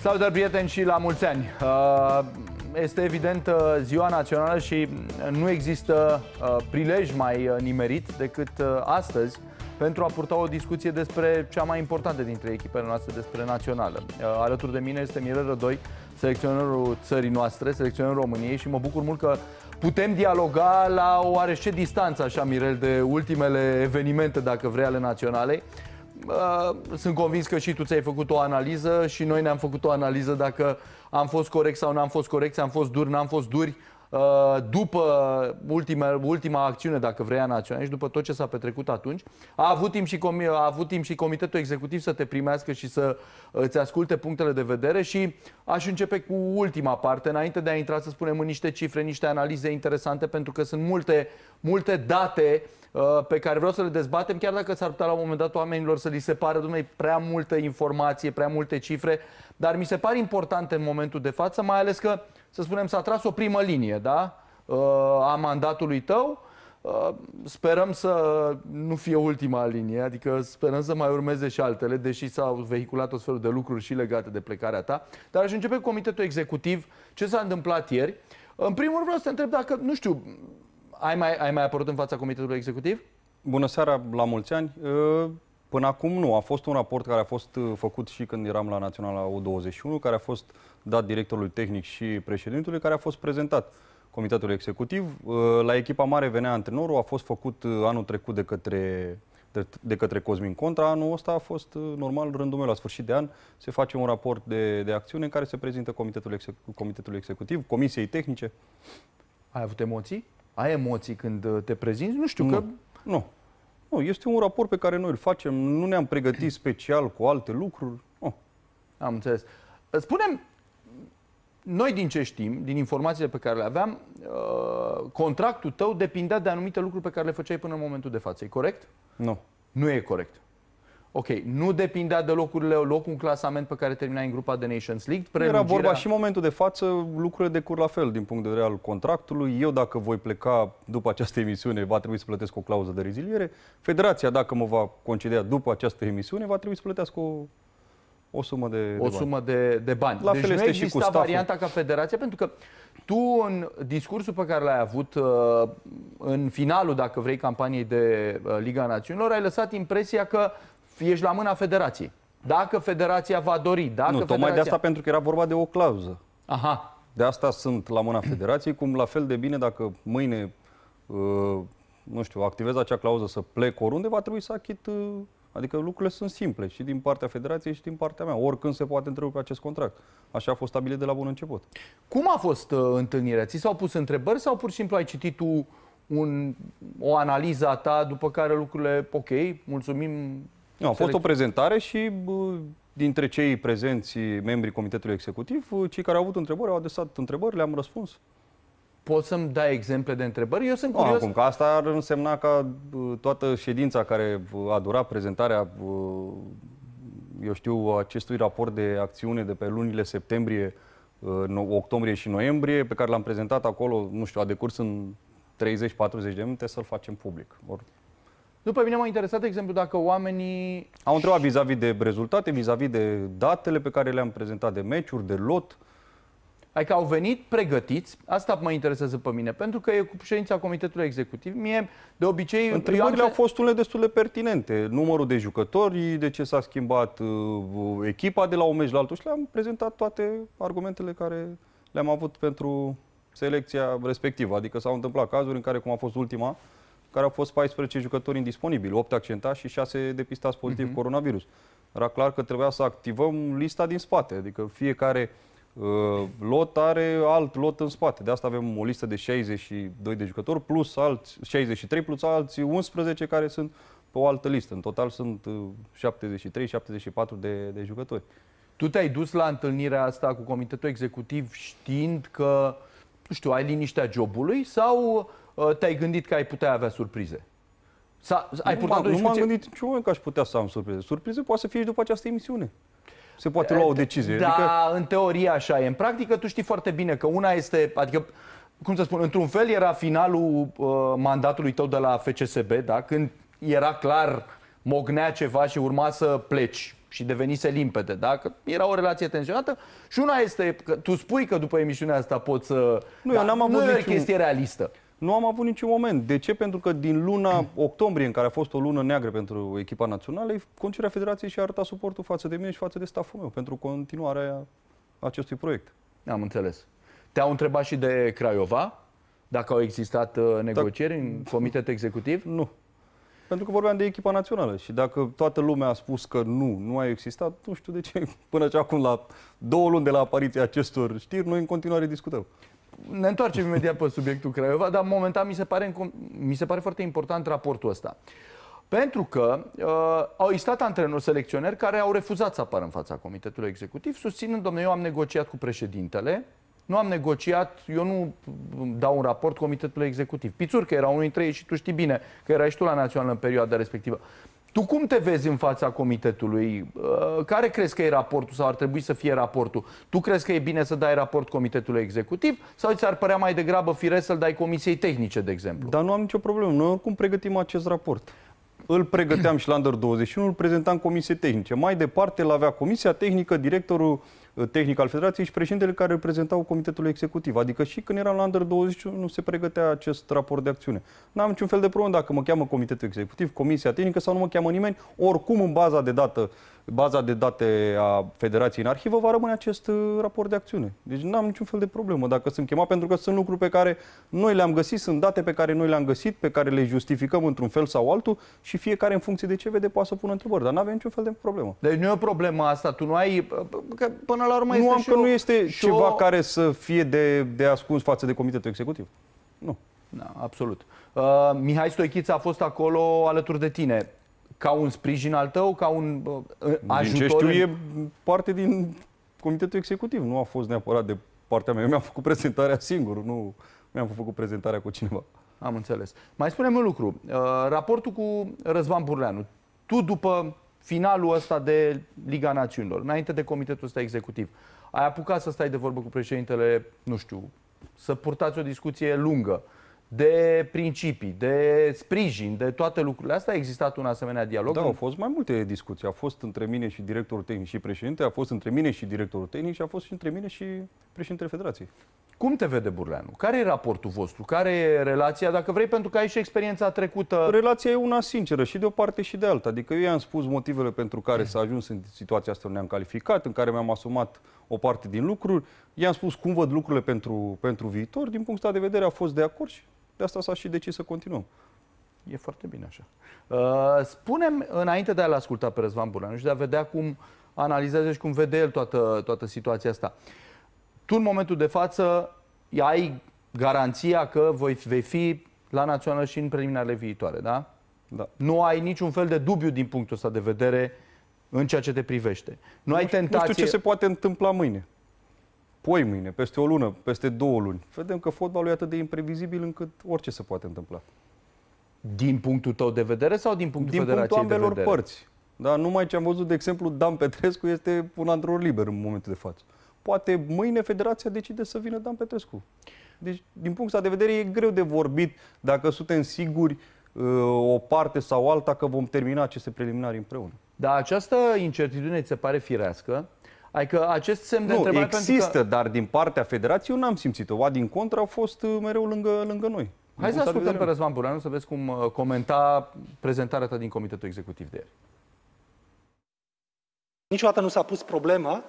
Salutări prieteni și la mulți ani! Uh, este evident uh, ziua națională și uh, nu există prilej mai nimerit decât astăzi pentru a purta o discuție despre cea mai importantă dintre echipele noastre, despre națională. Alături de mine este Mirel Rădoi, selecționerul țării noastre, selecționerul României și mă bucur mult că putem dialoga la oarește distanță, așa, Mirel, de ultimele evenimente, dacă vrei, ale naționalei. Uh, sunt convins că și tu ți-ai făcut o analiză și noi ne-am făcut o analiză dacă am fost corect sau n-am fost corect, am fost duri, n-am fost duri uh, după ultima, ultima acțiune, dacă vrea națională și după tot ce s-a petrecut atunci. A avut, timp și comi- a avut timp și Comitetul Executiv să te primească și să îți asculte punctele de vedere și aș începe cu ultima parte, înainte de a intra să spunem în niște cifre, niște analize interesante, pentru că sunt multe, multe date uh, Uh, pe care vreau să le dezbatem, chiar dacă s-ar putea la un moment dat oamenilor să li se pară, dumne, prea multă informație, prea multe cifre, dar mi se pare important în momentul de față, mai ales că, să spunem, s-a tras o primă linie, da? Uh, a mandatului tău, uh, Sperăm să nu fie ultima linie, adică sperăm să mai urmeze și altele, deși s-au vehiculat tot felul de lucruri și legate de plecarea ta. Dar aș începe cu comitetul executiv, ce s-a întâmplat ieri. În primul rând vreau să te întreb dacă, nu știu, ai mai, ai mai apărut în fața Comitetului Executiv? Bună seara, la mulți ani. Ă, până acum nu. A fost un raport care a fost ă, făcut și când eram la Naționala U21, care a fost dat directorului tehnic și președintului, care a fost prezentat Comitetului Executiv. Ă, la echipa mare venea antrenorul, a fost făcut anul trecut de către de, de către Cosmin Contra. Anul ăsta a fost normal, rândul meu, la sfârșit de an se face un raport de, de acțiune în care se prezintă comitetul, exec, comitetul executiv, comisiei tehnice. Ai avut emoții? Ai emoții când uh, te prezinți? Nu știu, nu. că... Nu. Nu, este un raport pe care noi îl facem. Nu ne-am pregătit special cu alte lucruri. Nu. Am înțeles. Spunem, noi din ce știm, din informațiile pe care le aveam, uh, contractul tău depindea de anumite lucruri pe care le făceai până în momentul de față. E corect? Nu. Nu e corect. Ok, nu depindea de locurile, locul în clasament pe care termina în grupa de Nations League. Prelungirea... Era vorba și în momentul de față, lucrurile decur la fel din punct de vedere al contractului. Eu dacă voi pleca după această emisiune, va trebui să plătesc o clauză de reziliere. Federația, dacă mă va concedea după această emisiune, va trebui să plătească o o sumă de, o de sumă bani. De, de bani. La deci fel nu este și cu staful. varianta ca federația, pentru că tu în discursul pe care l-ai avut uh, în finalul, dacă vrei, campaniei de uh, Liga Națiunilor, ai lăsat impresia că ești la mâna federației. Dacă federația va dori, dacă nu, tocmai federația... de asta pentru că era vorba de o clauză. Aha. De asta sunt la mâna federației, cum la fel de bine dacă mâine, uh, nu știu, activez acea clauză să plec oriunde, va trebui să achit... Uh, adică lucrurile sunt simple și din partea federației și din partea mea. Oricând se poate întrerupe acest contract. Așa a fost stabilit de la bun început. Cum a fost uh, întâlnirea? Ți s-au pus întrebări sau pur și simplu ai citit tu un, o analiză a ta după care lucrurile, ok, mulțumim, nu, a fost o prezentare și dintre cei prezenți, membrii Comitetului Executiv, cei care au avut întrebări au adresat întrebări, le-am răspuns. Poți să-mi dai exemple de întrebări? Eu sunt curios. Nu, acum, că asta ar însemna ca toată ședința care a durat prezentarea, eu știu, acestui raport de acțiune de pe lunile septembrie, octombrie și noiembrie, pe care l-am prezentat acolo, nu știu, a decurs în 30-40 de minute, să-l facem public. Or, nu, pe mine m-a interesat, de exemplu, dacă oamenii... Au întrebat vis-a-vis de rezultate, vis-a-vis -vis de datele pe care le-am prezentat, de meciuri, de lot. Adică au venit pregătiți, asta mă interesează pe mine, pentru că e cu ședința Comitetului Executiv. Mie, de obicei... Întrebările am... au fost unele destul de pertinente. Numărul de jucători, de ce s-a schimbat uh, echipa de la un meci la altul și le-am prezentat toate argumentele care le-am avut pentru selecția respectivă. Adică s-au întâmplat cazuri în care, cum a fost ultima, care au fost 14 jucători indisponibili, 8 accentați și 6 depistați pozitiv uh-huh. coronavirus. Era clar că trebuia să activăm lista din spate, adică fiecare uh, lot are alt lot în spate. De asta avem o listă de 62 de jucători, plus alți 63, plus alți 11 care sunt pe o altă listă. În total sunt 73-74 uh, de, de jucători. Tu te-ai dus la întâlnirea asta cu comitetul executiv știind că, nu știu, ai liniștea jobului sau Uh, te-ai gândit că ai putea avea surprize? S-a, ai nu, nu m-am gândit niciodată că aș putea să am surprize. Surprize poate să fie și după această emisiune se poate lua o da, decizie. Da, adică... în teorie așa e. În practică tu știi foarte bine că una este, adică, cum să spun, într-un fel era finalul uh, mandatului tău de la FCSB, da? când era clar, mognea ceva și urma să pleci și devenise limpede, da? Că era o relație tensionată și una este că tu spui că după emisiunea asta poți să... Nu, da, eu n-am avut nu e o chestie realistă nu am avut niciun moment. De ce? Pentru că din luna octombrie, în care a fost o lună neagră pentru echipa națională, Concilia federației și-a arătat suportul față de mine și față de staful meu pentru continuarea acestui proiect. Am înțeles. Te-au întrebat și de Craiova dacă au existat uh, da. negocieri da. în comitet executiv? Nu. Pentru că vorbeam de echipa națională și dacă toată lumea a spus că nu, nu a existat, nu știu de ce, până ce acum, la două luni de la apariția acestor știri, noi în continuare discutăm ne întoarcem imediat pe subiectul Craiova, dar momentan mi se pare, mi se pare foarte important raportul ăsta. Pentru că uh, au existat antrenori selecționeri care au refuzat să apară în fața Comitetului Executiv, susținând, domnule, eu am negociat cu președintele, nu am negociat, eu nu dau un raport Comitetului Executiv. Pițur, că era unul dintre ei și tu știi bine că era și tu la Național în perioada respectivă. Tu cum te vezi în fața comitetului? Uh, care crezi că e raportul sau ar trebui să fie raportul? Tu crezi că e bine să dai raport comitetului executiv sau ți-ar părea mai degrabă firesc să-l dai comisiei tehnice, de exemplu? Dar nu am nicio problemă. Noi oricum pregătim acest raport. Îl pregăteam și la Under 21, îl prezentam comisiei tehnice. Mai departe îl avea comisia tehnică, directorul tehnic al Federației și președintele care reprezentau Comitetul Executiv. Adică și când eram la Under 20 nu se pregătea acest raport de acțiune. N-am niciun fel de problemă dacă mă cheamă Comitetul Executiv, Comisia Tehnică sau nu mă cheamă nimeni. Oricum, în baza de dată baza de date a Federației în arhivă va rămâne acest uh, raport de acțiune. Deci n-am niciun fel de problemă dacă sunt chemat, pentru că sunt lucruri pe care noi le-am găsit, sunt date pe care noi le-am găsit, pe care le justificăm într-un fel sau altul și fiecare în funcție de ce vede poate să pună întrebări, dar nu avem niciun fel de problemă. Deci nu e o problemă asta, tu nu ai... Că până la urmă nu este am că o... nu este ceva o... care să fie de, de ascuns față de Comitetul Executiv. Nu. Da, absolut. Uh, Mihai Stoichiță a fost acolo alături de tine ca un sprijin al tău, ca un uh, ajutor? Din ce știu, e parte din comitetul executiv. Nu a fost neapărat de partea mea. Eu mi-am făcut prezentarea singur, nu mi-am făcut prezentarea cu cineva. Am înțeles. Mai spunem un lucru. Uh, raportul cu Răzvan Burleanu. Tu, după finalul ăsta de Liga Națiunilor, înainte de comitetul ăsta executiv, ai apucat să stai de vorbă cu președintele, nu știu, să purtați o discuție lungă. Uh, de principii, de sprijin, de toate lucrurile astea. A existat un asemenea dialog? Da, au fost mai multe discuții. A fost între mine și directorul tehnic și președinte, a fost între mine și directorul tehnic și a fost și între mine și președintele Federației. Cum te vede Burleanu? Care e raportul vostru? Care e relația, dacă vrei, pentru că ai și experiența trecută? Relația e una sinceră și de o parte și de alta. Adică eu i-am spus motivele pentru care s-a ajuns în situația asta ne am calificat, în care mi-am asumat o parte din lucruri. I-am spus cum văd lucrurile pentru, pentru viitor. Din punctul de vedere a fost de acord și de asta s-a și decis să continuăm. E foarte bine așa. spune uh, spunem, înainte de a-l asculta pe Răzvan Burleanu și de a vedea cum analizează și cum vede el toată, toată situația asta. Tu, în momentul de față, ai garanția că voi, vei fi la național și în preliminarele viitoare, da? Da. Nu ai niciun fel de dubiu din punctul ăsta de vedere în ceea ce te privește. Nu, nu ai tentație... Nu știu ce se poate întâmpla mâine poi mâine, peste o lună, peste două luni. Vedem că fotbalul e atât de imprevizibil încât orice se poate întâmpla. Din punctul tău de vedere sau din punctul din federației punctul de vedere? părți. Dar numai ce am văzut, de exemplu, Dan Petrescu este un antrenor liber în momentul de față. Poate mâine federația decide să vină Dan Petrescu. Deci, din punctul de vedere, e greu de vorbit dacă suntem siguri uh, o parte sau alta că vom termina aceste preliminari împreună. Dar această incertitudine ți se pare firească? Adică acest semn de nu, întrebare există, că... dar din partea federației eu n-am simțit-o. Ba din contră, a fost uh, mereu lângă, lângă noi. Hai să ascultăm pe Răzvan Buranu să vezi cum uh, comenta prezentarea ta din Comitetul Executiv de ieri. Niciodată nu s-a pus problema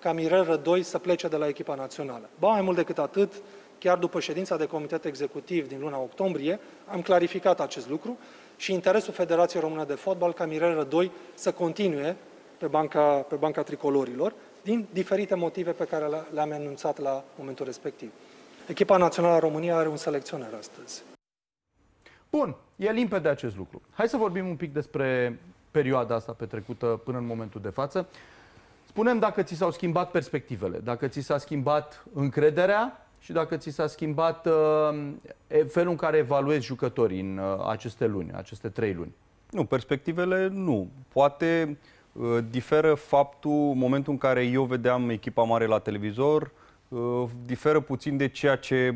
ca Mirel Rădoi să plece de la echipa națională. Ba mai mult decât atât, chiar după ședința de comitet executiv din luna octombrie, am clarificat acest lucru și interesul Federației Române de Fotbal ca Mirel Rădoi să continue pe banca, pe banca tricolorilor, din diferite motive pe care le-am enunțat la momentul respectiv. Echipa națională a României are un selecționer astăzi. Bun, e limpede acest lucru. Hai să vorbim un pic despre perioada asta petrecută până în momentul de față. Spunem dacă ți s-au schimbat perspectivele, dacă ți s-a schimbat încrederea și dacă ți s-a schimbat uh, felul în care evaluezi jucătorii în uh, aceste luni, aceste trei luni. Nu, perspectivele nu. Poate uh, Uh, diferă faptul, momentul în care eu vedeam echipa mare la televizor, uh, diferă puțin de ceea ce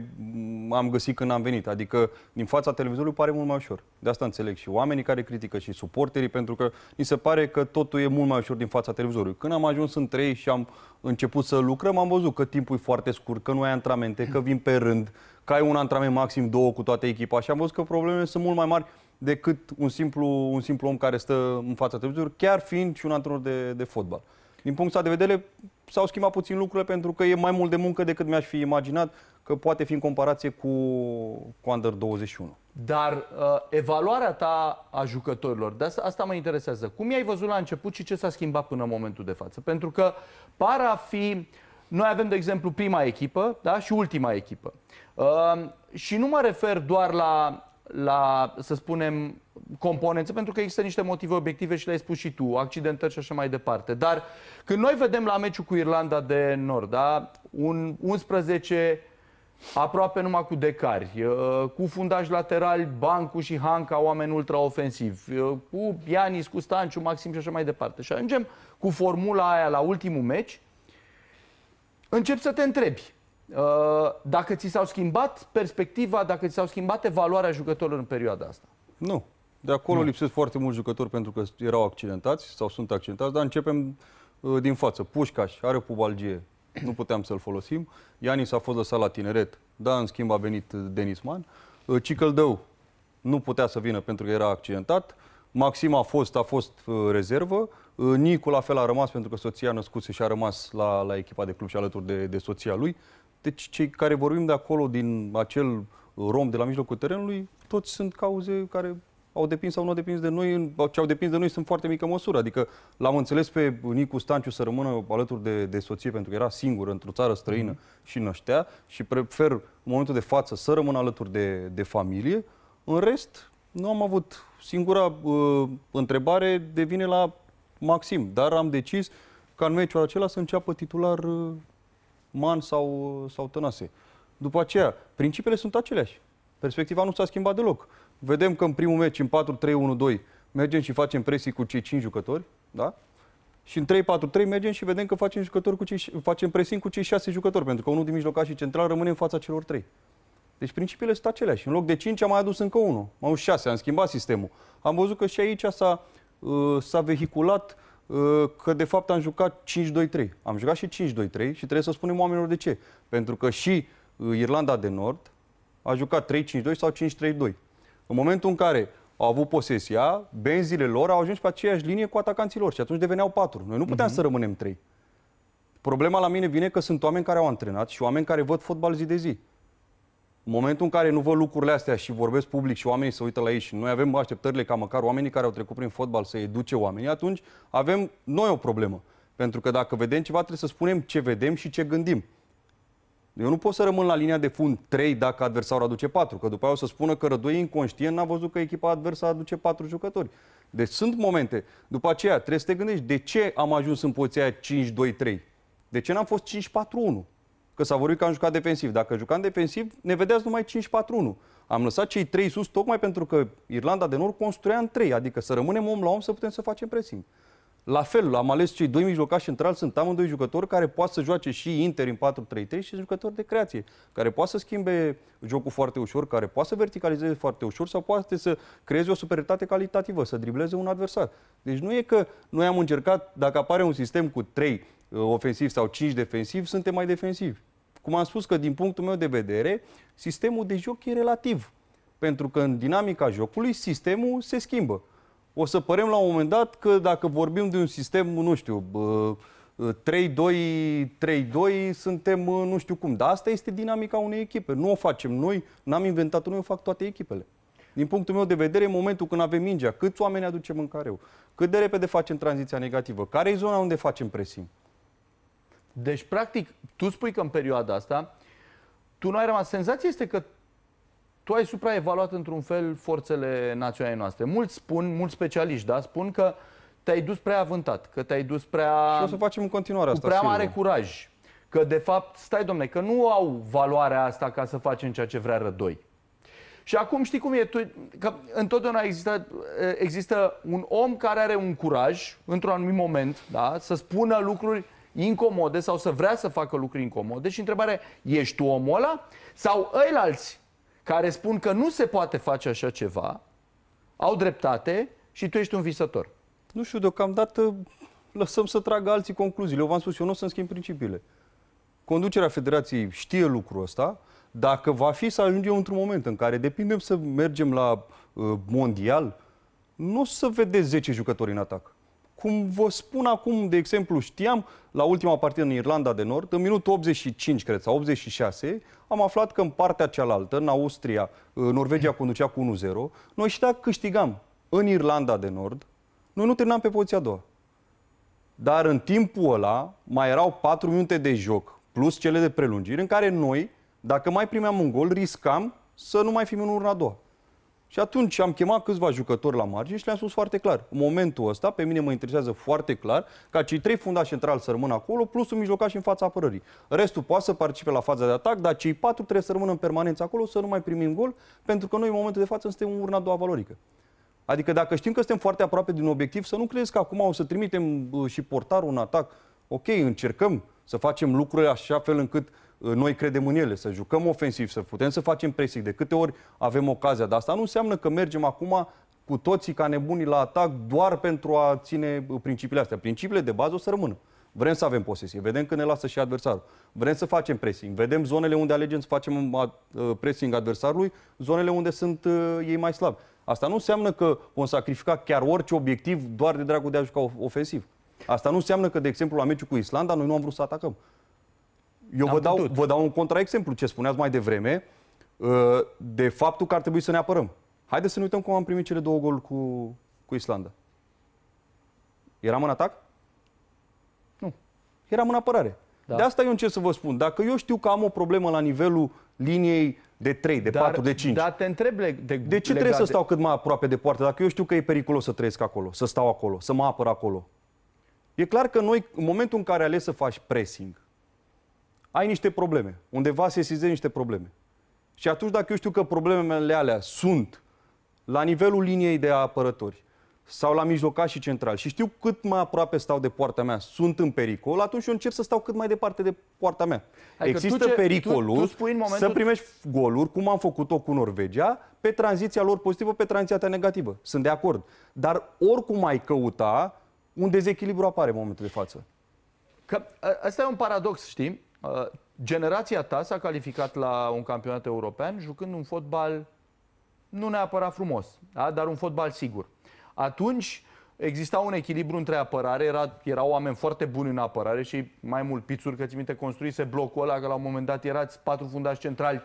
am găsit când am venit. Adică, din fața televizorului pare mult mai ușor. De asta înțeleg și oamenii care critică și suporterii, pentru că mi se pare că totul e mult mai ușor din fața televizorului. Când am ajuns în trei și am început să lucrăm, am văzut că timpul e foarte scurt, că nu ai antrenamente, că vin pe rând, că ai un antrenament maxim două cu toată echipa și am văzut că problemele sunt mult mai mari decât un simplu, un simplu om care stă în fața televizorului, chiar fiind și un antrenor de, de fotbal. Din punctul de vedere, s-au schimbat puțin lucrurile pentru că e mai mult de muncă decât mi-aș fi imaginat că poate fi în comparație cu, cu Under 21. Dar uh, evaluarea ta a jucătorilor, de asta, asta mă interesează. Cum i-ai văzut la început și ce s-a schimbat până în momentul de față? Pentru că par a fi... Noi avem, de exemplu, prima echipă da? și ultima echipă. Uh, și nu mă refer doar la la, să spunem, componențe, pentru că există niște motive obiective și le-ai spus și tu, accidentări și așa mai departe. Dar când noi vedem la meciul cu Irlanda de Nord, da, un 11 aproape numai cu decari, uh, cu fundaj lateral, Bancu și Hanca, oameni ultraofensiv, uh, cu Ianis, cu Stanciu, Maxim și așa mai departe. Și ajungem cu formula aia la ultimul meci, încep să te întrebi Uh, dacă ți s-au schimbat perspectiva, dacă ți s-au schimbat evaluarea jucătorilor în perioada asta? Nu. De acolo nu. lipsesc foarte mulți jucători pentru că erau accidentați sau sunt accidentați, dar începem uh, din față. Pușcaș are pubalgie, nu puteam să-l folosim. Ianis a fost lăsat la tineret, dar în schimb a venit uh, Denisman. Cicăldău nu putea să vină pentru că era accidentat. Maxim a fost, a fost rezervă. Nicu la fel a rămas pentru că soția născuse și a rămas la, la echipa de club și alături de, de soția lui. Deci cei care vorbim de acolo, din acel rom de la mijlocul terenului, toți sunt cauze care au depins sau nu au depins de noi, ce au depins de noi sunt foarte mică măsură. Adică l-am înțeles pe Nicu Stanciu să rămână alături de, de soție pentru că era singur într-o țară străină mm-hmm. și năștea și prefer în momentul de față să rămână alături de, de familie. În rest, nu am avut. Singura uh, întrebare devine la Maxim, dar am decis ca în meciul acela să înceapă titular uh, Man sau, sau Tănase. După aceea, principiile sunt aceleași. Perspectiva nu s-a schimbat deloc. Vedem că în primul meci, în 4-3-1-2, mergem și facem presii cu cei 5 jucători, da? Și în 3-4-3 mergem și vedem că facem, jucători cu cei, facem pressing cu cei 6 jucători, pentru că unul din mijlocaș și central rămâne în fața celor 3. Deci principiile sunt aceleași. În loc de 5 am mai adus încă unul. Am adus 6, am schimbat sistemul. Am văzut că și aici s-a, uh, s-a vehiculat uh, Uh, că de fapt am jucat 5-2-3. Am jucat și 5-2-3 și trebuie să spunem oamenilor de ce. Pentru că și uh, Irlanda de Nord a jucat 3-5-2 sau 5-3-2. În momentul în care au avut posesia, benzile lor au ajuns pe aceeași linie cu atacanții lor și atunci deveneau 4. Noi nu puteam uh-huh. să rămânem 3. Problema la mine vine că sunt oameni care au antrenat și oameni care văd fotbal zi de zi. În momentul în care nu văd lucrurile astea și vorbesc public și oamenii se uită la ei și noi avem așteptările ca măcar oamenii care au trecut prin fotbal să educe oamenii, atunci avem noi o problemă. Pentru că dacă vedem ceva, trebuie să spunem ce vedem și ce gândim. Eu nu pot să rămân la linia de fund 3 dacă adversarul aduce 4, că după aia o să spună că Rădoi inconștient n-a văzut că echipa adversă aduce 4 jucători. Deci sunt momente. După aceea trebuie să te gândești de ce am ajuns în poziția 5-2-3. De ce n-am fost 5-4-1? Că s-a vorbit că am jucat defensiv. Dacă jucam defensiv, ne vedeați numai 5-4-1. Am lăsat cei trei sus tocmai pentru că Irlanda de Nord construia în trei, adică să rămânem om la om să putem să facem presiuni. La fel, am ales cei doi mijlocași centrali, sunt amândoi jucători care poate să joace și Inter în 4-3-3 și jucători de creație, care poate să schimbe jocul foarte ușor, care poate să verticalizeze foarte ușor sau poate să creeze o superioritate calitativă, să dribleze un adversar. Deci nu e că noi am încercat, dacă apare un sistem cu 3 uh, ofensiv sau 5 defensiv, suntem mai defensivi. Cum am spus că, din punctul meu de vedere, sistemul de joc e relativ. Pentru că în dinamica jocului, sistemul se schimbă. O să părem la un moment dat că dacă vorbim de un sistem, nu știu, 3-2-3-2, suntem nu știu cum. Dar asta este dinamica unei echipe. Nu o facem noi, n-am inventat noi, o fac toate echipele. Din punctul meu de vedere, în momentul când avem mingea, câți oameni aducem în careu, cât de repede facem tranziția negativă, care e zona unde facem presiuni, deci, practic, tu spui că în perioada asta tu nu ai rămas. Senzația este că tu ai supraevaluat într-un fel forțele naționale noastre. Mulți spun, mulți specialiști, da, spun că te-ai dus prea avântat, că te-ai dus prea... Și o să facem în continuare asta. prea mare curaj. Că, de fapt, stai, domne, că nu au valoarea asta ca să facem ceea ce vrea rădoi. Și acum știi cum e, tu, că întotdeauna există, există un om care are un curaj, într-un anumit moment, da, să spună lucruri incomode sau să vrea să facă lucruri incomode și întrebarea ești tu omul ăla? Sau ăilalți care spun că nu se poate face așa ceva, au dreptate și tu ești un visător? Nu știu, deocamdată lăsăm să tragă alții concluziile. Eu v-am spus, eu nu o să-mi schimb principiile. Conducerea federației știe lucrul ăsta, dacă va fi să ajungem într-un moment în care depindem să mergem la uh, mondial, nu o să vedeți 10 jucători în atac cum vă spun acum, de exemplu, știam la ultima partidă în Irlanda de Nord, în minutul 85, cred, sau 86, am aflat că în partea cealaltă, în Austria, uh, Norvegia conducea cu 1-0, noi și dacă câștigam în Irlanda de Nord, noi nu terminam pe poziția a doua. Dar în timpul ăla mai erau 4 minute de joc, plus cele de prelungiri, în care noi, dacă mai primeam un gol, riscam să nu mai fim în urna a doua. Și atunci am chemat câțiva jucători la margine și le-am spus foarte clar. În momentul ăsta, pe mine mă interesează foarte clar ca cei trei fundași centrali să rămână acolo, plus un mijlocaș în fața apărării. Restul poate să participe la faza de atac, dar cei patru trebuie să rămână în permanență acolo, să nu mai primim gol, pentru că noi în momentul de față suntem urna a doua valorică. Adică dacă știm că suntem foarte aproape din obiectiv, să nu crezi că acum o să trimitem uh, și portarul un atac ok, încercăm să facem lucrurile așa fel încât uh, noi credem în ele, să jucăm ofensiv, să putem să facem presic. De câte ori avem ocazia Dar asta, nu înseamnă că mergem acum cu toții ca nebunii la atac doar pentru a ține uh, principiile astea. Principiile de bază o să rămână. Vrem să avem posesie, vedem când ne lasă și adversarul. Vrem să facem pressing, vedem zonele unde alegem să facem uh, pressing adversarului, zonele unde sunt ei mai slabi. Asta nu înseamnă că vom sacrifica chiar orice obiectiv doar de dragul de a juca ofensiv. Asta nu înseamnă că, de exemplu, la meciul cu Islanda, noi nu am vrut să atacăm. Eu vă dau, vă dau un contraexemplu, ce spuneați mai devreme, uh, de faptul că ar trebui să ne apărăm. Haideți să ne uităm cum am primit cele două goluri cu, cu Islanda. Eram în atac? Nu. Eram în apărare. Da. De asta eu încerc să vă spun. Dacă eu știu că am o problemă la nivelul liniei de 3, de dar, 4, de 5. Dar te întreb de, de, de ce trebuie de... să stau cât mai aproape de poartă? Dacă eu știu că e periculos să trăiesc acolo, să stau acolo, să mă apăr acolo. E clar că noi, în momentul în care ales să faci pressing, ai niște probleme. Undeva se sizezi niște probleme. Și atunci, dacă eu știu că problemele alea sunt la nivelul liniei de apărători sau la mijlocaș și central și știu cât mai aproape stau de poarta mea, sunt în pericol, atunci eu încerc să stau cât mai departe de poarta mea. Adică Există tu ce, pericolul tu, tu spui în momentul... să primești goluri, cum am făcut-o cu Norvegia, pe tranziția lor pozitivă, pe tranziția ta negativă. Sunt de acord. Dar oricum ai căuta, un dezechilibru apare în momentul de față. Că, asta ă, e un paradox, știi? Ă, generația ta s-a calificat la un campionat european jucând un fotbal nu neapărat frumos, da? dar un fotbal sigur. Atunci exista un echilibru între apărare, era, erau oameni foarte buni în apărare și mai mult pițuri, că ți minte, construise blocul ăla, că la un moment dat erați patru fundași centrali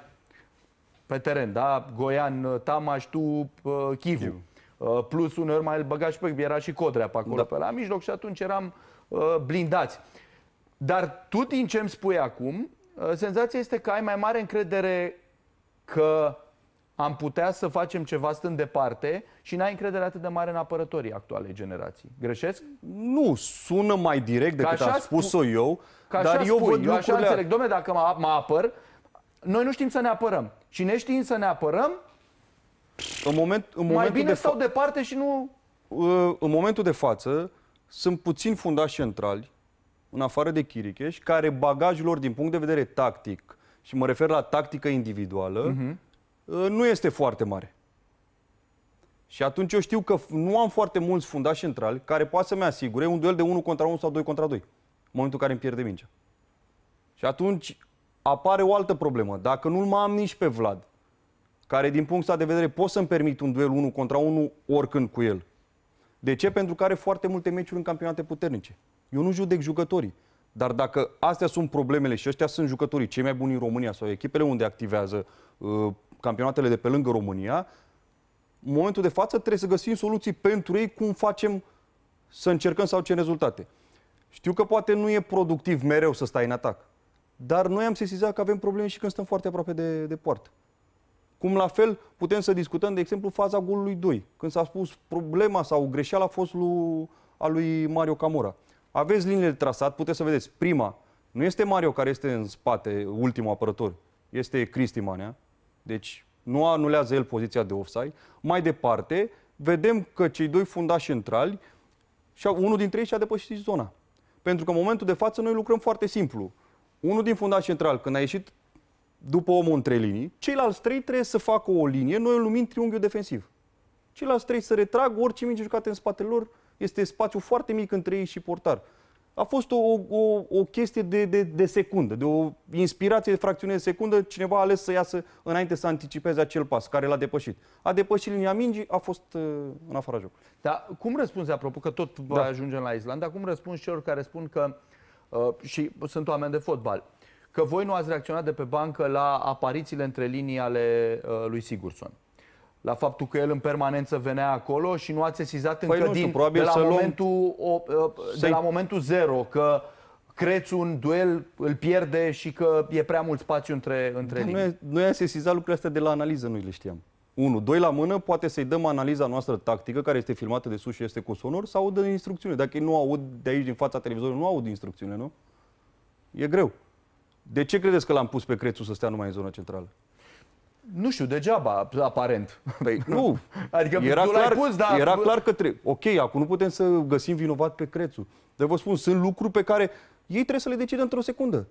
pe teren, da? Goian, Tamaș, tu, ă, Chivu. Chivu. Uh, plus uneori mai îl băga și pe era și Codrea pe acolo, da. pe la mijloc și atunci eram uh, blindați. Dar tu din ce îmi spui acum, uh, senzația este că ai mai mare încredere că am putea să facem ceva stând departe și n-ai încredere atât de mare în apărătorii actualei generații. Greșesc? Nu, sună mai direct decât am spus-o eu, ca dar eu spui, văd eu lucrurile... așa înțeleg. Dom'le, dacă mă, mă apăr, noi nu știm să ne apărăm. Și ne știind să ne apărăm, în moment, în Mai bine de stau departe și nu... Uh, în momentul de față sunt puțini fundași centrali, în afară de Chiricheș, care bagajul lor din punct de vedere tactic, și mă refer la tactică individuală, uh-huh. nu este foarte mare. Și atunci eu știu că nu am foarte mulți fundași centrali care poate să-mi asigure un duel de 1 contra 1 sau 2 contra 2, în momentul în care îmi pierde mingea. Și atunci apare o altă problemă. Dacă nu-l mai am nici pe Vlad, care din punctul de vedere pot să-mi permit un duel 1 contra 1 oricând cu el. De ce? Pentru că are foarte multe meciuri în campionate puternice. Eu nu judec jucătorii. Dar dacă astea sunt problemele și ăștia sunt jucătorii cei mai buni în România sau echipele unde activează uh, campionatele de pe lângă România, în momentul de față trebuie să găsim soluții pentru ei cum facem să încercăm să ce rezultate. Știu că poate nu e productiv mereu să stai în atac, dar noi am sesizat că avem probleme și când stăm foarte aproape de, de poartă. Cum la fel putem să discutăm, de exemplu, faza golului 2, când s-a spus problema sau greșeala a fost lui, a lui Mario Camora. Aveți liniile de trasat, puteți să vedeți. Prima, nu este Mario care este în spate, ultimul apărător, este Cristi Manea, deci nu anulează el poziția de offside. Mai departe, vedem că cei doi fundași centrali, și unul dintre ei și-a depășit zona. Pentru că în momentul de față noi lucrăm foarte simplu. Unul din fundaș central, când a ieșit după omul între linii, ceilalți trei trebuie să facă o linie, noi lumim triunghiul defensiv. Ceilalți trei să retrag orice minge jucate în spatele lor, este spațiu foarte mic între ei și portar. A fost o, o, o chestie de, de, de secundă, de o inspirație de fracțiune de secundă. Cineva a ales să iasă înainte să anticipeze acel pas care l-a depășit. A depășit linia mingii, a fost uh, în afara jocului. Da, cum răspunzi, apropo, că tot da. ajungem la Islanda, cum răspunzi celor care spun că, uh, și sunt oameni de fotbal, uh, că voi nu ați reacționat de pe bancă la aparițiile între linii ale uh, lui Sigurson. La faptul că el în permanență venea acolo și nu ați sesizat păi încă nu știu, din, probabil de, la momentul, o, uh, de la momentul zero că creți un duel îl pierde și că e prea mult spațiu între, între Nu da, linii. Noi, noi am sesizat lucrurile astea de la analiză, noi le știam. Unu, Doi la mână, poate să-i dăm analiza noastră tactică, care este filmată de sus și este cu sonor, sau audă instrucțiune. Dacă ei nu aud de aici, din fața televizorului, nu aud instrucțiune, nu? E greu. De ce credeți că l-am pus pe Crețu să stea numai în zona centrală? Nu știu, degeaba, aparent. Păi, nu. adică era clar, pus, da. era clar că trebuie. Ok, acum nu putem să găsim vinovat pe Crețu. Dar vă spun, sunt lucruri pe care ei trebuie să le decidă într-o secundă.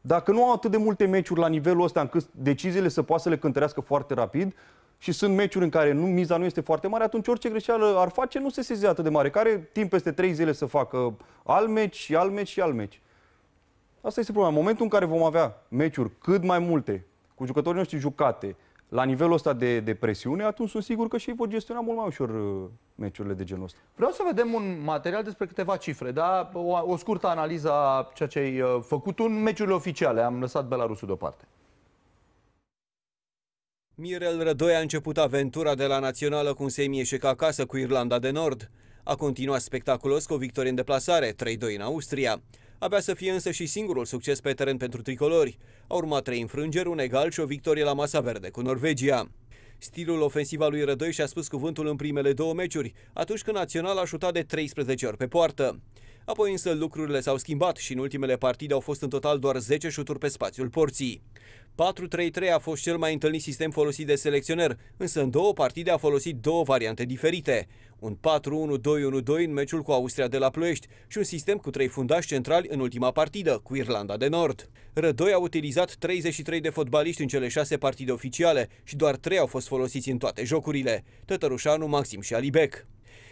Dacă nu au atât de multe meciuri la nivelul ăsta încât deciziile să poată să le cântărească foarte rapid și sunt meciuri în care nu, miza nu este foarte mare, atunci orice greșeală ar face nu se sezează atât de mare. Care timp peste trei zile să facă al meci și al meci și al meci. Asta este problema. În momentul în care vom avea meciuri cât mai multe, cu jucătorii noștri jucate, la nivelul ăsta de, de presiune, atunci sunt sigur că și ei vor gestiona mult mai ușor uh, meciurile de genul ăsta. Vreau să vedem un material despre câteva cifre, da? o, o scurtă analiză a ceea ce ai uh, făcut în meciurile oficiale. Am lăsat Belarusul deoparte. Mirel Rădoi a început aventura de la Națională cu un semieșec acasă cu Irlanda de Nord. A continuat spectaculos cu o victorie în deplasare, 3-2 în Austria. Avea să fie însă și singurul succes pe teren pentru tricolori. A urmat trei înfrângeri, un egal și o victorie la masa verde cu Norvegia. Stilul ofensiv al lui Rădoi și-a spus cuvântul în primele două meciuri, atunci când Național a șutat de 13 ori pe poartă. Apoi însă lucrurile s-au schimbat și în ultimele partide au fost în total doar 10 șuturi pe spațiul porții. 4-3-3 a fost cel mai întâlnit sistem folosit de selecționer, însă în două partide a folosit două variante diferite. Un 4-1-2-1-2 în meciul cu Austria de la Ploiești și un sistem cu trei fundași centrali în ultima partidă, cu Irlanda de Nord. Rădoi a utilizat 33 de fotbaliști în cele șase partide oficiale și doar trei au fost folosiți în toate jocurile, Tătărușanu, Maxim și Alibec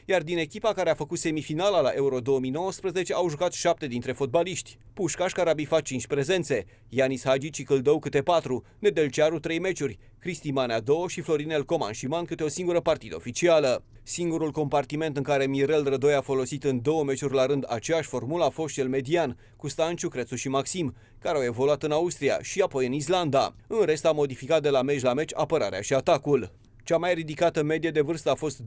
iar din echipa care a făcut semifinala la Euro 2019 au jucat șapte dintre fotbaliști. Pușcaș care a bifat 5 prezențe, Ianis Hagi și Căldău câte 4, Nedelcearu 3 meciuri, Cristi Manea 2 și Florinel Coman și Man câte o singură partidă oficială. Singurul compartiment în care Mirel Rădoi a folosit în două meciuri la rând aceeași formulă a fost cel median, cu Stanciu, Crețu și Maxim, care au evoluat în Austria și apoi în Islanda. În rest a modificat de la meci la meci apărarea și atacul. Cea mai ridicată medie de vârstă a fost 29,8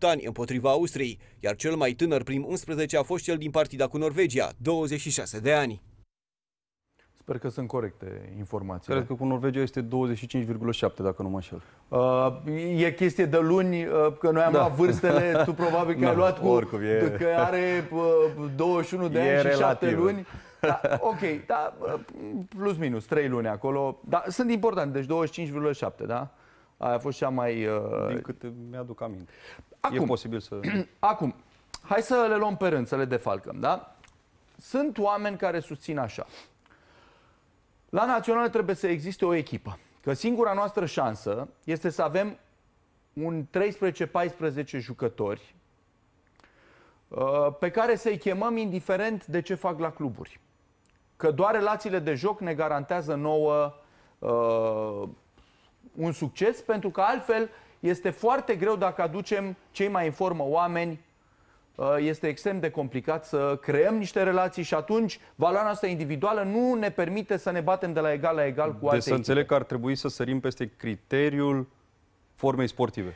ani împotriva Austriei, iar cel mai tânăr prim 11 a fost cel din partida cu Norvegia, 26 de ani. Sper că sunt corecte informații. Cred că cu Norvegia este 25,7, dacă nu mă înșel. Uh, e chestie de luni, uh, că noi am da. luat vârstele, tu probabil că no, ai da, luat cu... Oricum, e... Că are uh, 21 de e ani relativ. și 7 luni. Da, ok, da, uh, plus minus, 3 luni acolo. Dar sunt importante, deci 25,7, da? Aia a fost cea mai... Uh... Din câte mi-aduc aminte. Acum, e posibil să... Acum, hai să le luăm pe rând, să le defalcăm, da? Sunt oameni care susțin așa. La național trebuie să existe o echipă. Că singura noastră șansă este să avem un 13-14 jucători uh, pe care să-i chemăm indiferent de ce fac la cluburi. Că doar relațiile de joc ne garantează nouă uh, un succes, pentru că altfel este foarte greu dacă aducem cei mai în formă oameni, uh, este extrem de complicat să creăm niște relații și atunci valoarea noastră individuală nu ne permite să ne batem de la egal la egal cu alții. Deci alte. Deci să înțeleg că ar trebui să sărim peste criteriul formei sportive.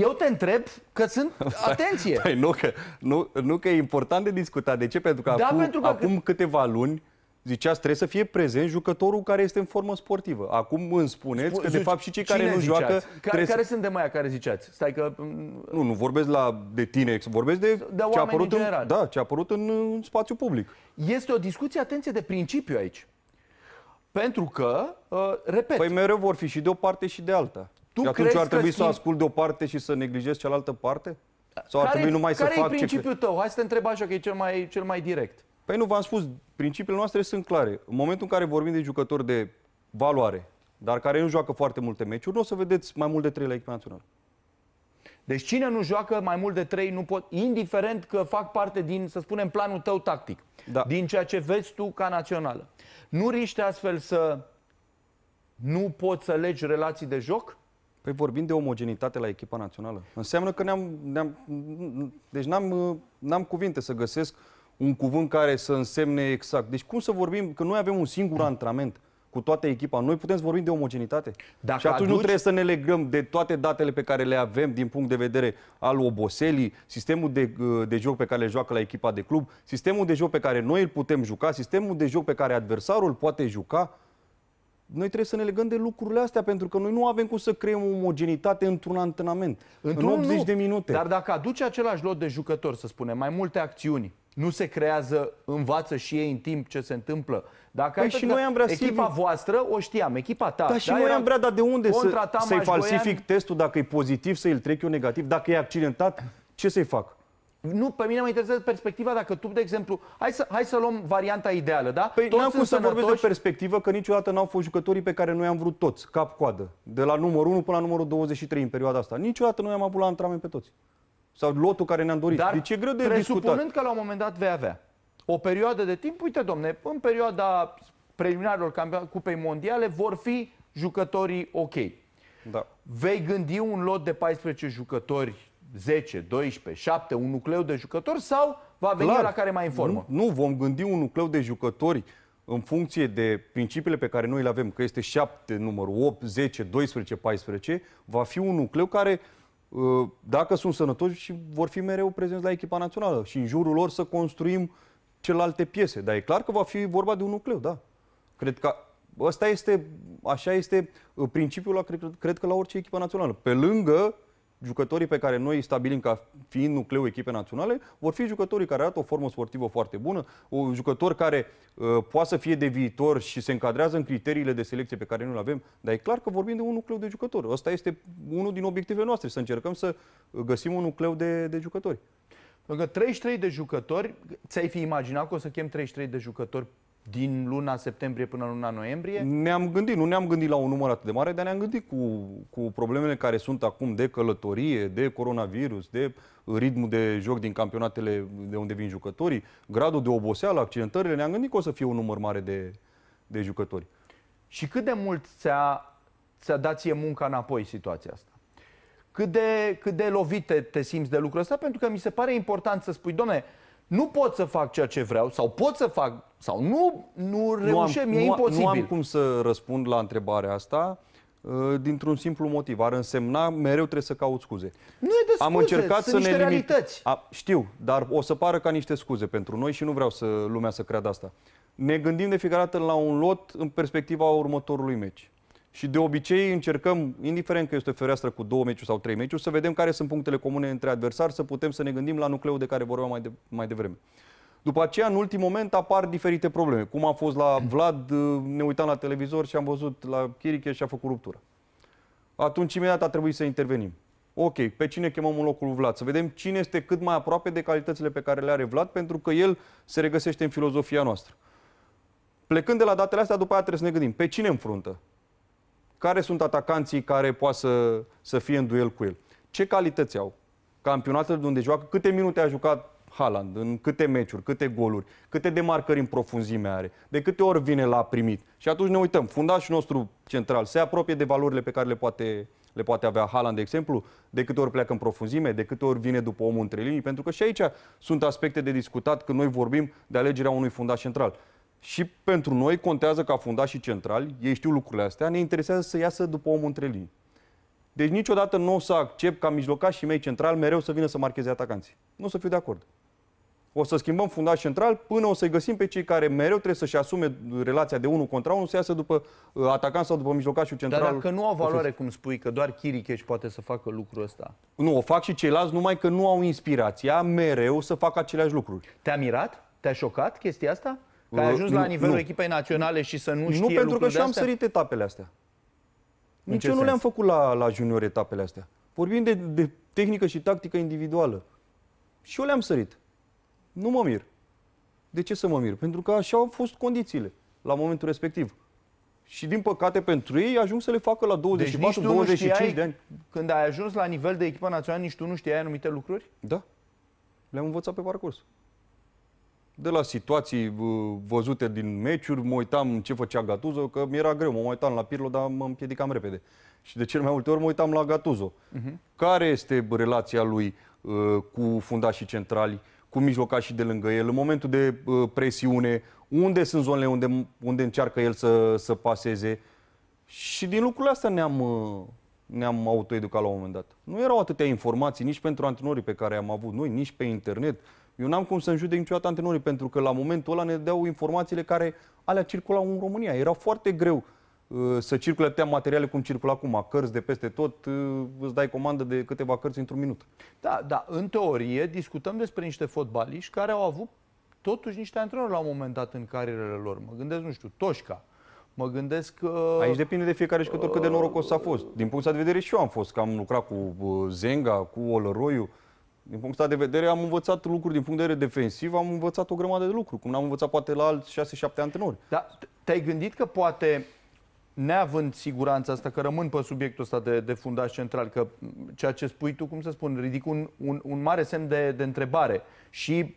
Eu te întreb că sunt... Păi- atenție! Păi nu, că, nu, nu că e important de discutat. De ce? Pentru că, da, acum, pentru că acum câteva luni Ziceați, trebuie să fie prezent jucătorul care este în formă sportivă. Acum îmi spuneți Sp că, de fapt, și cei care nu ziceați? joacă... Care, care să... de mai care ziceați? Stai că... Mm, nu, nu vorbesc la, de tine, vorbesc de, de ce, a apărut în, în, da, ce a apărut în, în spațiu public. Este o discuție, atenție, de principiu aici. Pentru că, uh, repet... Păi mereu vor fi și de o parte și de alta. Tu și atunci ar trebui schimb... să ascult de o parte și să neglijez cealaltă parte? Sau care, ar trebui numai care să fac... Care e principiul ce... tău? Hai să te întreb așa, că e cel mai, cel mai direct. Păi nu v-am spus, principiile noastre sunt clare. În momentul în care vorbim de jucători de valoare, dar care nu joacă foarte multe meciuri, nu o să vedeți mai mult de trei la echipa națională. Deci cine nu joacă mai mult de trei, nu pot, indiferent că fac parte din, să spunem, planul tău tactic, da. din ceea ce vezi tu ca națională. Nu riște astfel să nu poți să legi relații de joc? Păi vorbim de omogenitate la echipa națională. Înseamnă că ne-am... Ne deci am n-am cuvinte să găsesc uh, un cuvânt care să însemne exact. Deci cum să vorbim, că noi avem un singur antrenament cu toată echipa, noi putem să vorbim de omogenitate. Dacă și atunci aduci... nu trebuie să ne legăm de toate datele pe care le avem din punct de vedere al oboselii, sistemul de, uh, de joc pe care le joacă la echipa de club, sistemul de joc pe care noi îl putem juca, sistemul de joc pe care adversarul poate juca. Noi trebuie să ne legăm de lucrurile astea, pentru că noi nu avem cum să creăm omogenitate într-un antrenament, într-un în 80 nu, de minute. Dar dacă aduci același lot de jucători, să spunem, mai multe acțiuni, nu se creează, învață și ei în timp ce se întâmplă. Dacă păi ai și noi am vrea echipa Silviu... voastră, o știam, echipa ta. Dar și da, noi am vrea, dar de unde să, să-i falsific Goian... testul dacă e pozitiv, să i trec eu negativ, dacă e accidentat, ce să-i fac? Nu, pe mine mă interesează perspectiva dacă tu, de exemplu, hai să, hai să luăm varianta ideală, da? Păi n-am cum să vorbesc de perspectivă, că niciodată n-au fost jucătorii pe care noi am vrut toți, cap-coadă, de la numărul 1 până la numărul 23 în perioada asta. Niciodată nu am avut la antrenament pe toți sau lotul care ne-am dorit. Dar deci e greu de presupunând discutat. că la un moment dat vei avea o perioadă de timp, uite domne, în perioada preliminarilor Cupei Mondiale vor fi jucătorii ok. Da. Vei gândi un lot de 14 jucători, 10, 12, 7, un nucleu de jucători sau va veni Clar, la care mai informă? Nu, nu, vom gândi un nucleu de jucători în funcție de principiile pe care noi le avem, că este 7, numărul 8, 10, 12, 14, va fi un nucleu care Ă, dacă sunt sănătoși și vor fi mereu prezenți la echipa națională și în jurul lor să construim celelalte piese. Dar e clar că va fi vorba de un nucleu, da. Cred că ăsta este, așa este ă, principiul, la, cred, cred că la orice echipă națională. Pe lângă jucătorii pe care noi îi stabilim ca fiind nucleul echipei naționale vor fi jucătorii care arată o formă sportivă foarte bună, o jucător care uh, poate să fie de viitor și se încadrează în criteriile de selecție pe care noi le avem, dar e clar că vorbim de un nucleu de jucători. Ăsta este unul din obiectivele noastre, să încercăm să găsim un nucleu de, de jucători. Pentru că 33 de jucători, ți-ai fi imaginat că o să chem 33 de jucători din luna septembrie până luna noiembrie? Ne-am gândit, nu ne-am gândit la un număr atât de mare, dar ne-am gândit cu, cu problemele care sunt acum de călătorie, de coronavirus, de ritmul de joc din campionatele de unde vin jucătorii, gradul de oboseală, accidentările, ne-am gândit că o să fie un număr mare de, de jucători. Și cât de mult ți-a, ți dat ție munca înapoi situația asta? Cât de, cât de lovit te, te simți de lucrul ăsta? Pentru că mi se pare important să spui, domne, nu pot să fac ceea ce vreau sau pot să fac sau nu, nu reușim, nu am, e imposibil. Nu am cum să răspund la întrebarea asta uh, dintr-un simplu motiv. Ar însemna mereu trebuie să caut scuze. Nu e de scuze, Am încercat sunt să niște ne realități. A, știu, dar o să pară ca niște scuze pentru noi și nu vreau să lumea să creadă asta. Ne gândim de fiecare dată la un lot în perspectiva următorului meci. Și de obicei încercăm, indiferent că este o fereastră cu două meciuri sau trei meciuri, să vedem care sunt punctele comune între adversari, să putem să ne gândim la nucleul de care vorbeam mai, de, mai devreme. Uh, după aceea, în ultim moment, apar diferite probleme. Cum a fost la Vlad, ne uitam la televizor și am văzut la Chiriche și a făcut ruptură. Atunci, imediat a trebuit să intervenim. Ok, pe cine chemăm în locul lui Vlad? Să vedem cine este cât mai aproape de calitățile pe care le are Vlad, pentru că el se regăsește în filozofia noastră. Plecând de la datele astea, după aceea trebuie să ne gândim pe cine înfruntă? Care sunt atacanții care poate să, să fie în duel cu el? Ce calități au? Campionatele de unde joacă? Câte minute a jucat Haaland, în câte meciuri, câte goluri, câte demarcări în profunzime are, de câte ori vine la primit. Și atunci ne uităm, fundașul nostru central se apropie de valorile pe care le poate, le poate avea Haaland, de exemplu, de câte ori pleacă în profunzime, de câte ori vine după omul între linii, pentru că și aici sunt aspecte de discutat când noi vorbim de alegerea unui fundaș central. Și pentru noi contează ca fundașii centrali, ei știu lucrurile astea, ne interesează să iasă după omul între linii. Deci niciodată nu o să accept ca mijlocașii mei central mereu să vină să marcheze atacanții. Nu o să fiu de acord o să schimbăm fundaș central până o să-i găsim pe cei care mereu trebuie să-și asume relația de unul contra unul, să iasă după uh, atacant sau după mijlocașul central. Dar dacă nu au valoare, cum spui, că doar Chiricheș poate să facă lucrul ăsta. Nu, o fac și ceilalți, numai că nu au inspirația mereu să facă aceleași lucruri. Te-a mirat? Te-a șocat chestia asta? Că ai uh, ajuns uh, la nivelul nu. echipei naționale și să nu știe Nu, pentru că și-am sărit etapele astea. În Nici eu nu le-am făcut la, la junior etapele astea. Vorbim de, de tehnică și tactică individuală. Și eu le-am sărit. Nu mă mir. De ce să mă mir? Pentru că așa au fost condițiile la momentul respectiv. Și din păcate pentru ei ajung să le facă la 24, deci de ani. Când ai ajuns la nivel de echipă națională, nici tu nu știai anumite lucruri? Da. Le-am învățat pe parcurs. De la situații uh, văzute din meciuri, mă uitam ce făcea Gatuzo, că mi-era greu, mă uitam la Pirlo, dar mă împiedicam repede. Și de cel mai multe ori mă uitam la Gatuzo. Uh-huh. Mhm. Care este relația lui uh, cu fundașii centrali? cu mijlocașii de lângă el, în momentul de uh, presiune, unde sunt zonele unde, unde încearcă el să, să paseze. Și din lucrurile astea ne-am, uh, ne-am autoeducat la un moment dat. Nu erau atâtea informații nici pentru antrenorii pe care am avut noi, nici pe internet. Eu n-am cum să-mi judec niciodată antrenorii, pentru că la momentul ăla ne deau informațiile care alea circulau în România. Era foarte greu Uh, să circule atâtea materiale cum circulă acum, cărți de peste tot, uh, îți dai comandă de câteva cărți într-un minut. Da, da, în teorie discutăm despre niște fotbaliști care au avut totuși niște antrenori la un moment dat în carierele lor. Mă gândesc, nu știu, Toșca, Mă gândesc că... Uh, Aici depinde de fiecare jucător uh, cât de norocos a fost. Din punct de vedere și eu am fost, că am lucrat cu Zenga, cu Olăroiu. Din punct de vedere am învățat lucruri din punct de vedere defensiv, am învățat o grămadă de lucruri, cum n-am învățat poate la alți 6-7 antrenori. Da, te-ai gândit că poate neavând siguranța asta, că rămân pe subiectul ăsta de, de fundaș central, că ceea ce spui tu, cum să spun, ridic un, un, un mare semn de, de întrebare și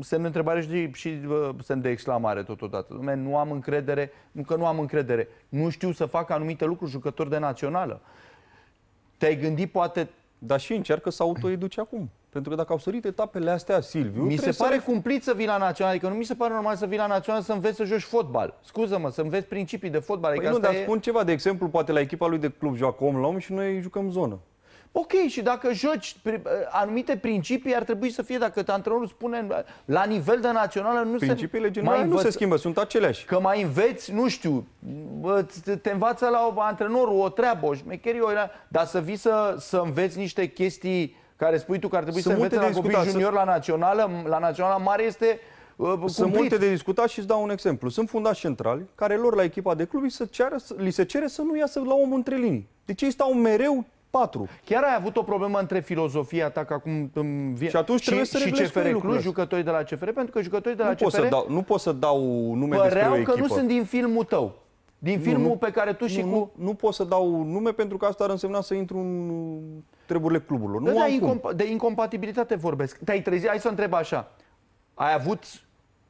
semn de întrebare și, și semn de exclamare totodată. Dom'le, nu am încredere, nu că nu am încredere, nu știu să fac anumite lucruri jucători de națională. Te-ai gândit poate dar și încearcă să autoeduce acum. Pentru că dacă au sărit etapele astea, Silviu... Mi se pare să... cumplit să vii la Național, adică nu mi se pare normal să vii la Național să înveți să joci fotbal. Scuză-mă, să înveți principii de fotbal. Păi adică nu, dar e... spun ceva, de exemplu, poate la echipa lui de club joacă om la om și noi jucăm zonă. Ok, și dacă joci uh, anumite principii, ar trebui să fie, dacă antrenorul spune uh, la nivel de națională, nu Principiile se, generale nu se schimbă, sunt aceleași. Că mai înveți, nu știu, te învață la antrenorul o treabă, o șmecherie, o, dar să vii să, să înveți niște chestii care spui tu că ar trebui sunt să înveți la copii junior să... la națională, la națională mare este uh, Cumplit. Sunt multe de discutat și îți dau un exemplu. Sunt fundași centrali care lor la echipa de club li se, ceară, li se cere să nu iasă la omul între linii. Deci ei stau mereu 4. Chiar ai avut o problemă între filozofia ta, ca acum îmi vine... Și atunci și, trebuie să și CFR Cluj, jucătorii de la CFR, pentru că jucătorii de la nu CFR... Pot să dau, nu pot să dau nume despre o echipă. că nu sunt din filmul tău. Din filmul nu, nu, pe care tu și nu, cu... Nu, nu pot să dau nume pentru că asta ar însemna să intru în treburile cluburilor. Nu de, da, da, am incom cum. De incompatibilitate vorbesc. Te-ai trezit, hai să întreb așa. Ai avut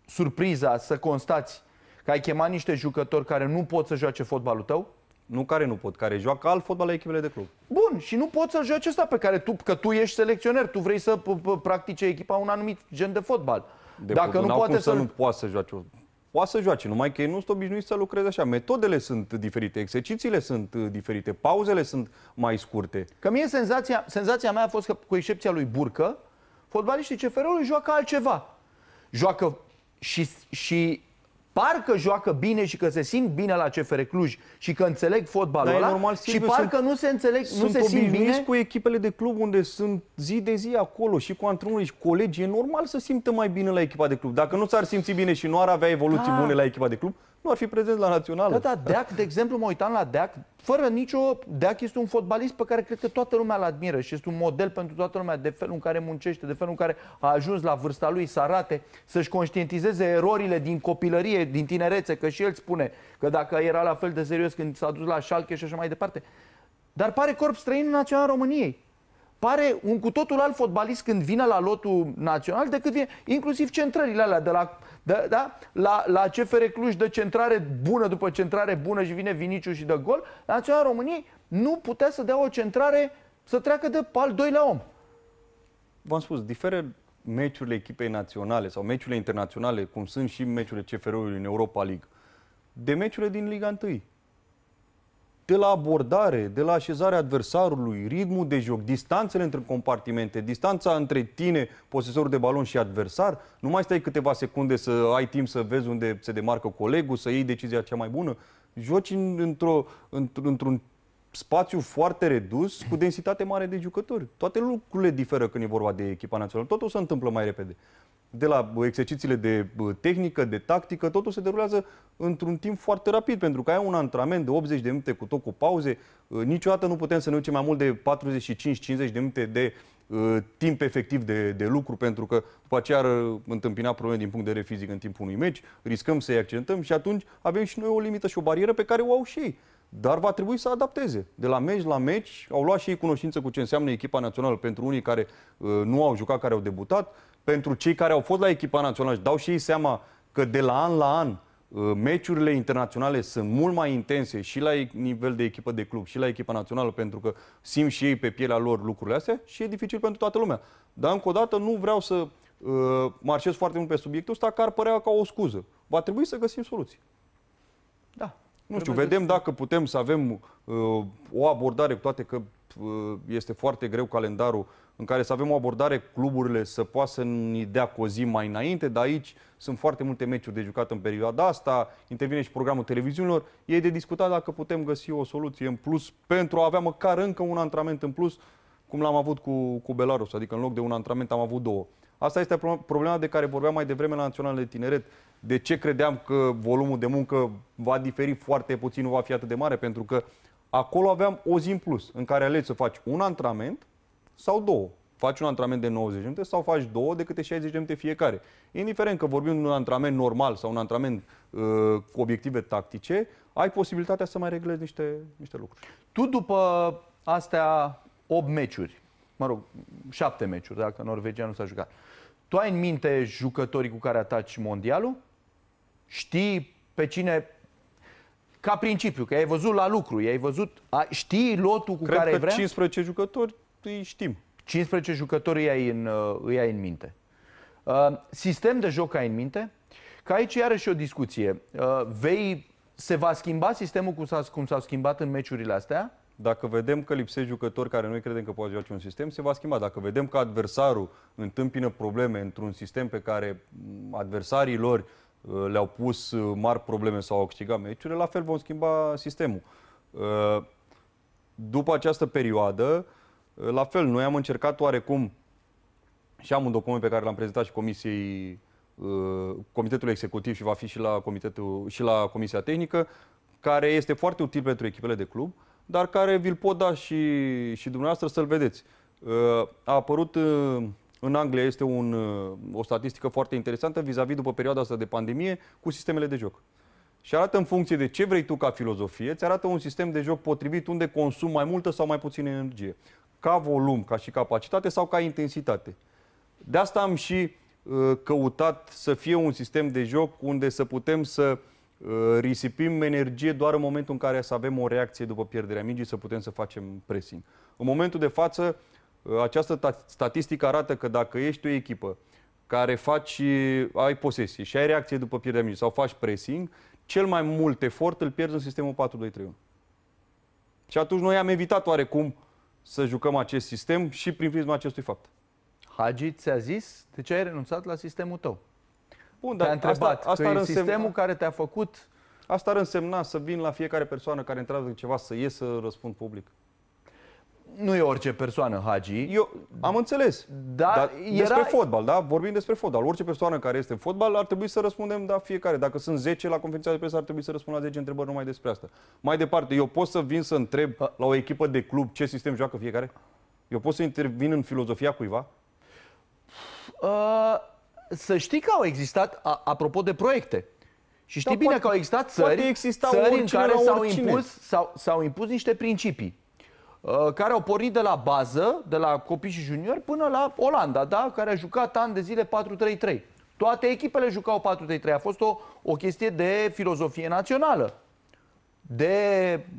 surpriza să constați că ai chemat niște jucători care nu pot să joace fotbalul tău? Nu care nu pot, care joacă alt fotbal la echipele de club. Bun, și nu poți să joace ăsta pe care tu, că tu ești selecționer, tu vrei să practice echipa un anumit gen de fotbal. De Dacă nu poate să... să nu poate să joace poate să joace, numai că ei nu sunt obișnuiți să lucreze așa. Metodele sunt diferite, exercițiile sunt uh, diferite, pauzele sunt mai scurte. Că mie senzația, senzația mea a fost că, cu excepția lui Burcă, fotbaliștii CFR-ului joacă altceva. Joacă și, și parcă joacă bine și că se simt bine la CFR Cluj și că înțeleg fotbalul ăla normal, Silviu, și parcă sunt, nu se înțeleg, nu se simt bine. cu echipele de club unde sunt zi de zi acolo și cu antrenorii și colegii E normal să simtă mai bine la echipa de club. Dacă nu s-ar simți bine și nu ar avea evoluții da. bune la echipa de club, nu ar fi prezent la națională. Da, da, Deac, de exemplu, mă uitam la Deac, fără nicio... Deac este un fotbalist pe care cred că toată lumea îl admiră și este un model pentru toată lumea de felul în care muncește, de felul în care a ajuns la vârsta lui să arate, să-și conștientizeze erorile din copilărie, din tinerețe, că și el spune că dacă era la fel de serios când s-a dus la șalche și așa mai departe. Dar pare corp străin în național României pare un cu totul alt fotbalist când vine la lotul național decât vine, inclusiv centrările alea de la, de, da, da, la, la CFR Cluj de centrare bună după centrare bună și vine Viniciu și de gol, Naționala României nu putea să dea o centrare să treacă de pal doi la om. V-am spus, diferă meciurile echipei naționale sau meciurile internaționale, cum sunt și meciurile CFR-ului în Europa League, de meciurile din Liga 1 de la abordare, de la așezarea adversarului, ritmul de joc, distanțele între compartimente, distanța între tine, posesorul de balon și adversar, nu mai stai câteva secunde să ai timp să vezi unde se demarcă colegul, să iei decizia cea mai bună. Joci într-o, într-un spațiu foarte redus, cu densitate mare de jucători. Toate lucrurile diferă când e vorba de echipa națională. Totul se întâmplă mai repede de la exercițiile de tehnică, de tactică, totul se derulează într-un timp foarte rapid, pentru că ai un antrenament de 80 de minute cu tot cu pauze. Ă, niciodată nu putem să ne ducem mai mult de 45-50 de minute de ă, timp efectiv de, de lucru, pentru că după aceea ar întâmpina probleme din punct de vedere fizic în timpul unui meci, riscăm să-i accentăm și atunci avem și noi o limită și o barieră pe care o au și ei. Dar va trebui să adapteze. De la meci la meci au luat și ei cunoștință cu ce înseamnă echipa națională pentru unii care uh, nu au jucat, care au debutat pentru cei care au fost la echipa națională și dau și ei seama că de la an la an uh, meciurile internaționale sunt mult mai intense și la nivel de echipă de club și la echipa națională pentru că simt și ei pe pielea lor lucrurile astea și e dificil pentru toată lumea. Dar încă o dată nu vreau să uh, marșez foarte mult pe subiectul ăsta, care părea ca o scuză. Va trebui să găsim soluții. Da. Nu știu, vedem dacă putem să avem uh, o abordare, cu toate că este foarte greu calendarul în care să avem o abordare, cluburile să poată să ne dea cu o zi mai înainte, dar aici sunt foarte multe meciuri de jucat în perioada asta, intervine și programul televiziunilor, e de discutat dacă putem găsi o soluție în plus pentru a avea măcar încă un antrenament în plus, cum l-am avut cu, cu Belarus, adică în loc de un antrenament am avut două. Asta este problema de care vorbeam mai devreme la Naționalele Tineret. De ce credeam că volumul de muncă va diferi foarte puțin, nu va fi atât de mare? Pentru că Acolo aveam o zi în plus, în care alegi să faci un antrenament sau două. Faci un antrenament de 90 de minute sau faci două de câte 60 de minute fiecare. Indiferent că vorbim de un antrenament normal sau un antrenament uh, cu obiective tactice, ai posibilitatea să mai reglezi niște, niște lucruri. Tu după astea 8 meciuri, mă rog, 7 meciuri, dacă Norvegia nu s-a jucat, tu ai în minte jucătorii cu care ataci mondialul? Știi pe cine ca principiu, că ai văzut la lucru, ai văzut, a, știi lotul cu Cred care că vrea? 15 jucători îi știm. 15 jucători îi ai în, îi ai în minte. Uh, sistem de joc ai în minte? Că aici iarăși o discuție. Uh, vei, se va schimba sistemul cum s-a, cum s-a schimbat în meciurile astea? Dacă vedem că lipsesc jucători care noi credem că poate joace un sistem, se va schimba. Dacă vedem că adversarul întâmpină probleme într-un sistem pe care adversarii lor Uh, le-au pus uh, mari probleme sau au câștigat meciurile, la fel vom schimba sistemul. Uh, după această perioadă, la fel, noi am încercat oarecum și am un document pe care l-am prezentat și comisiei Comitetul Executiv și va fi și la, comitetul, și la Comisia Tehnică, care este foarte util pentru echipele de club, dar care vi-l pot da și, și dumneavoastră să-l vedeți. A apărut în Anglia este un, uh, o statistică foarte interesantă vis-a-vis -vis după perioada asta de pandemie cu sistemele de joc. Și arată în funcție de ce vrei tu ca filozofie, îți arată un sistem de joc potrivit unde consum mai multă sau mai puțină energie. Ca volum, ca și capacitate sau ca intensitate. De asta am și uh, căutat să fie un sistem de joc unde să putem să uh, risipim energie doar în momentul în care să avem o reacție după pierderea mingii, să putem să facem pressing. În momentul de față, Ă, această statistică arată că dacă ești o echipă care faci, ă, ai posesie și ai reacție după pierderea mingii sau faci pressing, cel mai mult efort îl pierzi în sistemul 4-2-3-1. Și atunci noi am evitat oarecum să jucăm acest sistem și prin prisma acestui fapt. Hagi ți-a zis de ce ai renunțat la sistemul tău. Bun, dar întrebat asta, asta că ar sistemul care te-a făcut... Asta ar însemna să vin la fiecare persoană care în ceva, să ies să răspund public nu e orice persoană, Hagi. Eu am înțeles. Da, dar era... Despre fotbal, da? Vorbim despre fotbal. Orice persoană care este în fotbal ar trebui să răspundem, da, fiecare. Dacă sunt 10 la conferința de presă, ar trebui să răspund la 10 întrebări numai despre asta. Mai departe, eu pot să vin să întreb la o echipă de club ce sistem joacă fiecare? Eu pot să intervin în filozofia cuiva? Uh, să știi că au existat, a, apropo de proiecte, și știi da, bine poate, că au existat țări, exista țări în care s-au impus, s-au, s-au impus niște principii. Uh, care au pornit de la bază, de la copii și juniori, până la Olanda, da? care a jucat ani de zile 4-3-3. Toate echipele jucau 4-3-3. A fost o, o chestie de filozofie națională, de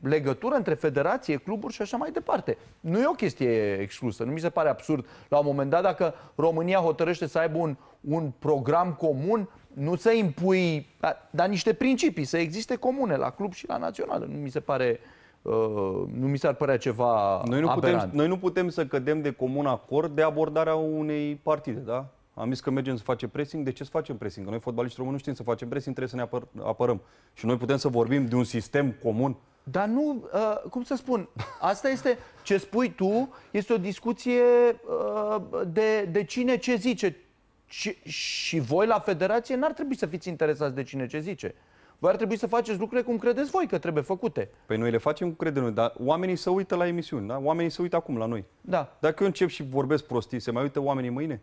legătură între federație, cluburi și așa mai departe. Nu e o chestie exclusă, nu mi se pare absurd. La un moment dat, dacă România hotărăște să aibă un, un program comun, nu să impui, dar, dar niște principii, să existe comune la club și la națională. Nu mi se pare uh, Uh, nu mi s-ar părea ceva noi nu, putem, noi nu putem să cădem de comun acord de abordarea unei partide, da? Am zis că mergem să facem pressing, de ce să facem pressing? Că noi fotbaliști români nu știm să facem pressing, trebuie să ne apăr- apărăm. Și noi putem să vorbim de un sistem comun. Dar nu, uh, cum să spun, asta este, ce spui tu, este o discuție uh, de, de cine ce zice. Și, și voi la federație n-ar trebui să fiți interesați de cine ce zice. Voi ar trebui să faceți lucrurile cum credeți voi că trebuie făcute. Păi noi le facem cum credem noi, dar oamenii se uită la emisiuni, da? oamenii se uită acum la noi. Da. Dacă eu încep și vorbesc prostii, se mai uită oamenii mâine?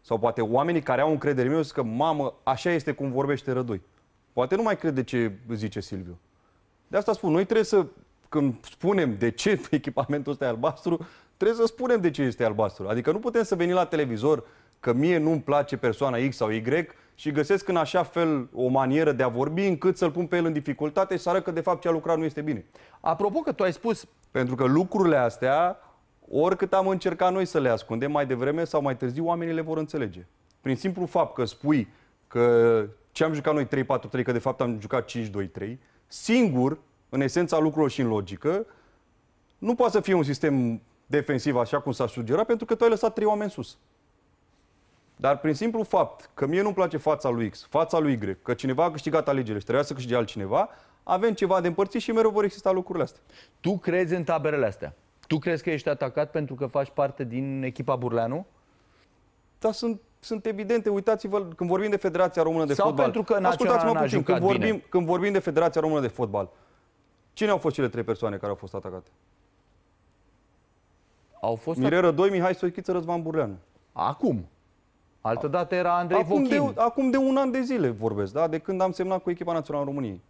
Sau poate oamenii care au încredere în mine zic că, mamă, așa este cum vorbește Rădoi. Poate nu mai crede ce zice Silviu. De asta spun, noi trebuie să, când spunem de ce echipamentul ăsta e albastru, trebuie să spunem de ce este albastru. Adică nu putem să venim la televizor că mie nu-mi place persoana X sau Y și găsesc în așa fel o manieră de a vorbi încât să-l pun pe el în dificultate și să arăt că de fapt ce a lucrat nu este bine. Apropo că tu ai spus... Pentru că lucrurile astea, oricât am încercat noi să le ascundem, mai devreme sau mai târziu oamenii le vor înțelege. Prin simplu fapt că spui că ce am jucat noi 3-4-3, că de fapt am jucat 5-2-3, singur, în esența lucrurilor și în logică, nu poate să fie un sistem defensiv așa cum s-a sugerat, pentru că tu ai lăsat trei oameni sus. Dar prin simplu fapt că mie nu-mi place fața lui X, fața lui Y, că cineva a câștigat alegerile și trebuia să câștige altcineva, avem ceva de împărțit și mereu vor exista lucrurile astea. Tu crezi în taberele astea? Tu crezi că ești atacat pentru că faci parte din echipa Burleanu? Da, sunt, sunt evidente. Uitați-vă, când vorbim de Federația Română de Sau Fotbal... pentru că Ascultați-mă puțin, când vorbim, bine. când vorbim de Federația Română de Fotbal, cine au fost cele trei persoane care au fost atacate? Au fost... Mirera 2, Mihai Soichiță, Răzvan Burleanu. Acum? Altădată era Andrei acum De, acum de un an de zile vorbesc, da? De când am semnat cu echipa națională României.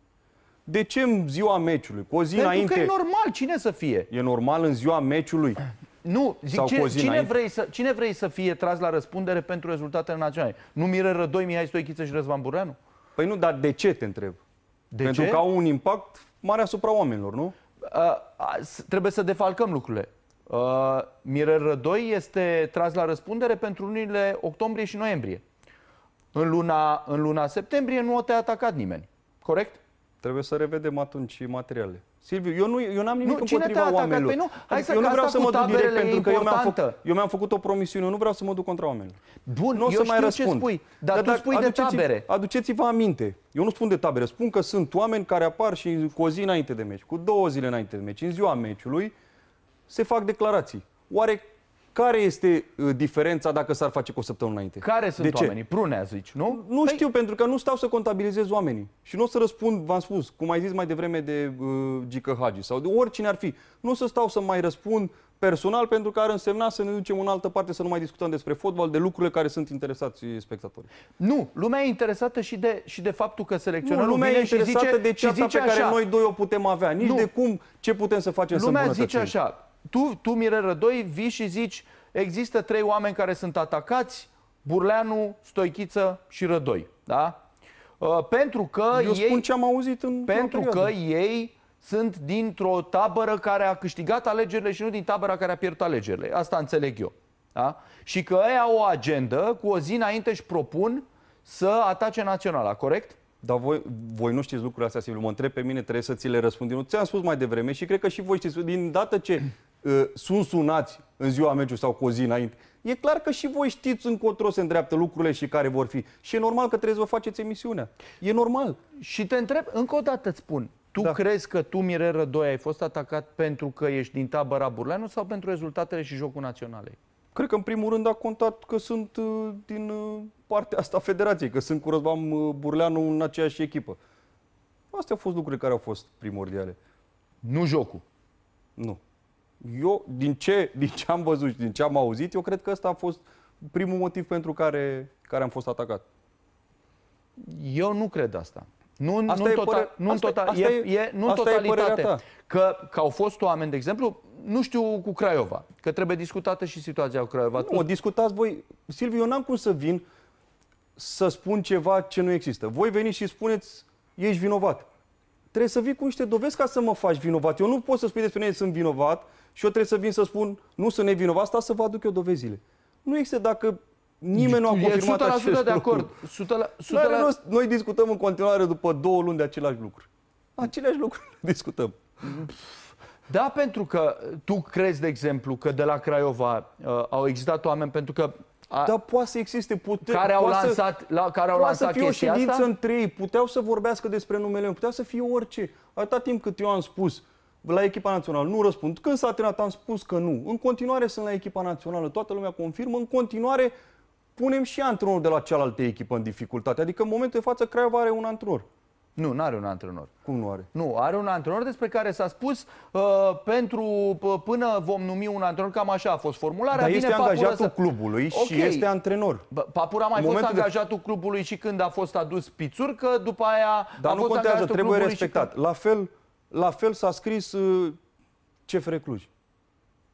De ce în ziua meciului, cu o zi Pentru înainte... Pentru că e normal, cine să fie? E normal în ziua meciului? Nu, zic, cine, cine, vrei să, cine vrei să fie tras la răspundere pentru rezultatele naționale? Nu Mire Rădoi, Mihai Stoichiță și Răzvan Bureanu? Păi nu, dar de ce te întreb? De pentru ce? că au un impact mare asupra oamenilor, nu? a, trebuie să defalcăm lucrurile. Uh, Mirel Rădoi este tras la răspundere pentru lunile octombrie și noiembrie. În luna, în luna septembrie nu o te-a atacat nimeni. Corect? Trebuie să revedem atunci materiale. Silviu, eu, nu, eu n-am nimic nu, cine împotriva păi oamenilor. Păi nu, adică hai să, eu nu vreau să mă duc direct pentru că eu mi-am, făcut, eu mi-am făcut o promisiune, eu nu vreau să mă duc contra oamenilor. Bun, nu eu să mai răspund. ce spui, dar, dar tu spui de tabere. Aduceți-vă aminte. Eu nu spun de tabere, spun că sunt oameni care apar și cu o zi înainte de meci, cu două zile înainte de meci, în ziua meciului, se fac declarații. Oare care este uh, diferența dacă s-ar face cu o săptămână înainte? Care sunt de ce? oamenii? Prunea, zici, nu? Nu păi... știu, pentru că nu stau să contabilizez oamenii. Și nu o să răspund, v-am spus, cum ai zis mai devreme de uh, Gică Hagi sau de oricine ar fi. Nu o să stau să mai răspund personal, pentru că ar însemna să ne ducem în altă parte, să nu mai discutăm despre fotbal, de lucrurile care sunt interesați uh, spectatorii. Nu, lumea e interesată și de, și de faptul că selecționăm. nu, lumea e interesată și zice, de ceata pe așa. care noi doi o putem avea, nici nu. de cum, ce putem să facem lumea să Lumea zice așa, tu, tu mire Rădoi, vii și zici există trei oameni care sunt atacați, Burleanu, Stoichiță și Rădoi. Da? Uh, pentru că Eu ei, spun ce am auzit în Pentru că ei sunt dintr-o tabără care a câștigat alegerile și nu din tabăra care a pierdut alegerile. Asta înțeleg eu. Da? Și că ei au o agendă, cu o zi înainte își propun să atace naționala, corect? Dar voi, voi nu știți lucrurile astea, Silviu. Mă întreb pe mine, trebuie să ți le răspund. Nu ți-am spus mai devreme și cred că și voi știți. Din dată ce Ă, sunt sunați în ziua meciului sau cu o zi înainte, e clar că și voi știți încotro se îndreaptă lucrurile și care vor fi. Și e normal că trebuie să vă faceți emisiunea. E normal. Și te întreb, încă o dată îți spun, tu da. crezi că tu, Mirel Rădoi, ai fost atacat pentru că ești din tabăra Burleanu sau pentru rezultatele și jocul naționalei? Cred că în primul rând a contat că sunt ă, din ă, partea asta a federației, că sunt cu Răzvan Burleanu în aceeași echipă. Astea au fost lucrurile care au fost primordiale. Nu jocul? Nu eu, din ce, din ce am văzut și din ce am auzit, eu cred că ăsta a fost primul motiv pentru care, care am fost atacat. Eu nu cred asta. Nu, asta nu, e total, păre... nu asta, total, asta e, e, nu asta totalitate. E ta. că, că au fost oameni, de exemplu, nu știu cu Craiova, că trebuie discutată și situația cu Craiova. Nu, tu... discutați voi. Silviu, eu n-am cum să vin să spun ceva ce nu există. Voi veniți și spuneți, ești vinovat. Trebuie să vii cu niște dovezi ca să mă faci vinovat. Eu nu pot să spui despre mine, sunt vinovat, și eu trebuie să vin să spun, nu sunt nevinovat, asta să vă aduc eu dovezile. Nu este dacă nimeni nu a deci, confirmat acest lucru. de acord. 100%, 100 Dar la... Noi discutăm în continuare după două luni de același lucru. Aceleași lucruri discutăm. Da, pentru că tu crezi, de exemplu, că de la Craiova uh, au existat oameni pentru că a, Dar poate să existe puteri care au lansat, să, la, care au lansat să fie o ședință asta? între ei, puteau să vorbească despre numele meu, putea să fie orice. Atâta timp cât eu am spus, la echipa națională. Nu răspund. Când s-a terminat, am spus că nu. În continuare sunt la echipa națională. Toată lumea confirmă. În continuare punem și antrenorul de la cealaltă echipă în dificultate. Adică în momentul de față Craiova are un antrenor. Nu, nu are un antrenor. Cum nu are? Nu, are un antrenor despre care s-a spus uh, pentru până vom numi un antrenor, cam așa a fost formularea. Dar este angajatul să... clubului okay. și este antrenor. Papura mai fost angajatul de... clubului și când a fost adus Pițurcă, după aia Dar a nu fost contează, trebuie respectat. Când... La fel la fel s-a scris uh, CFR Cluj.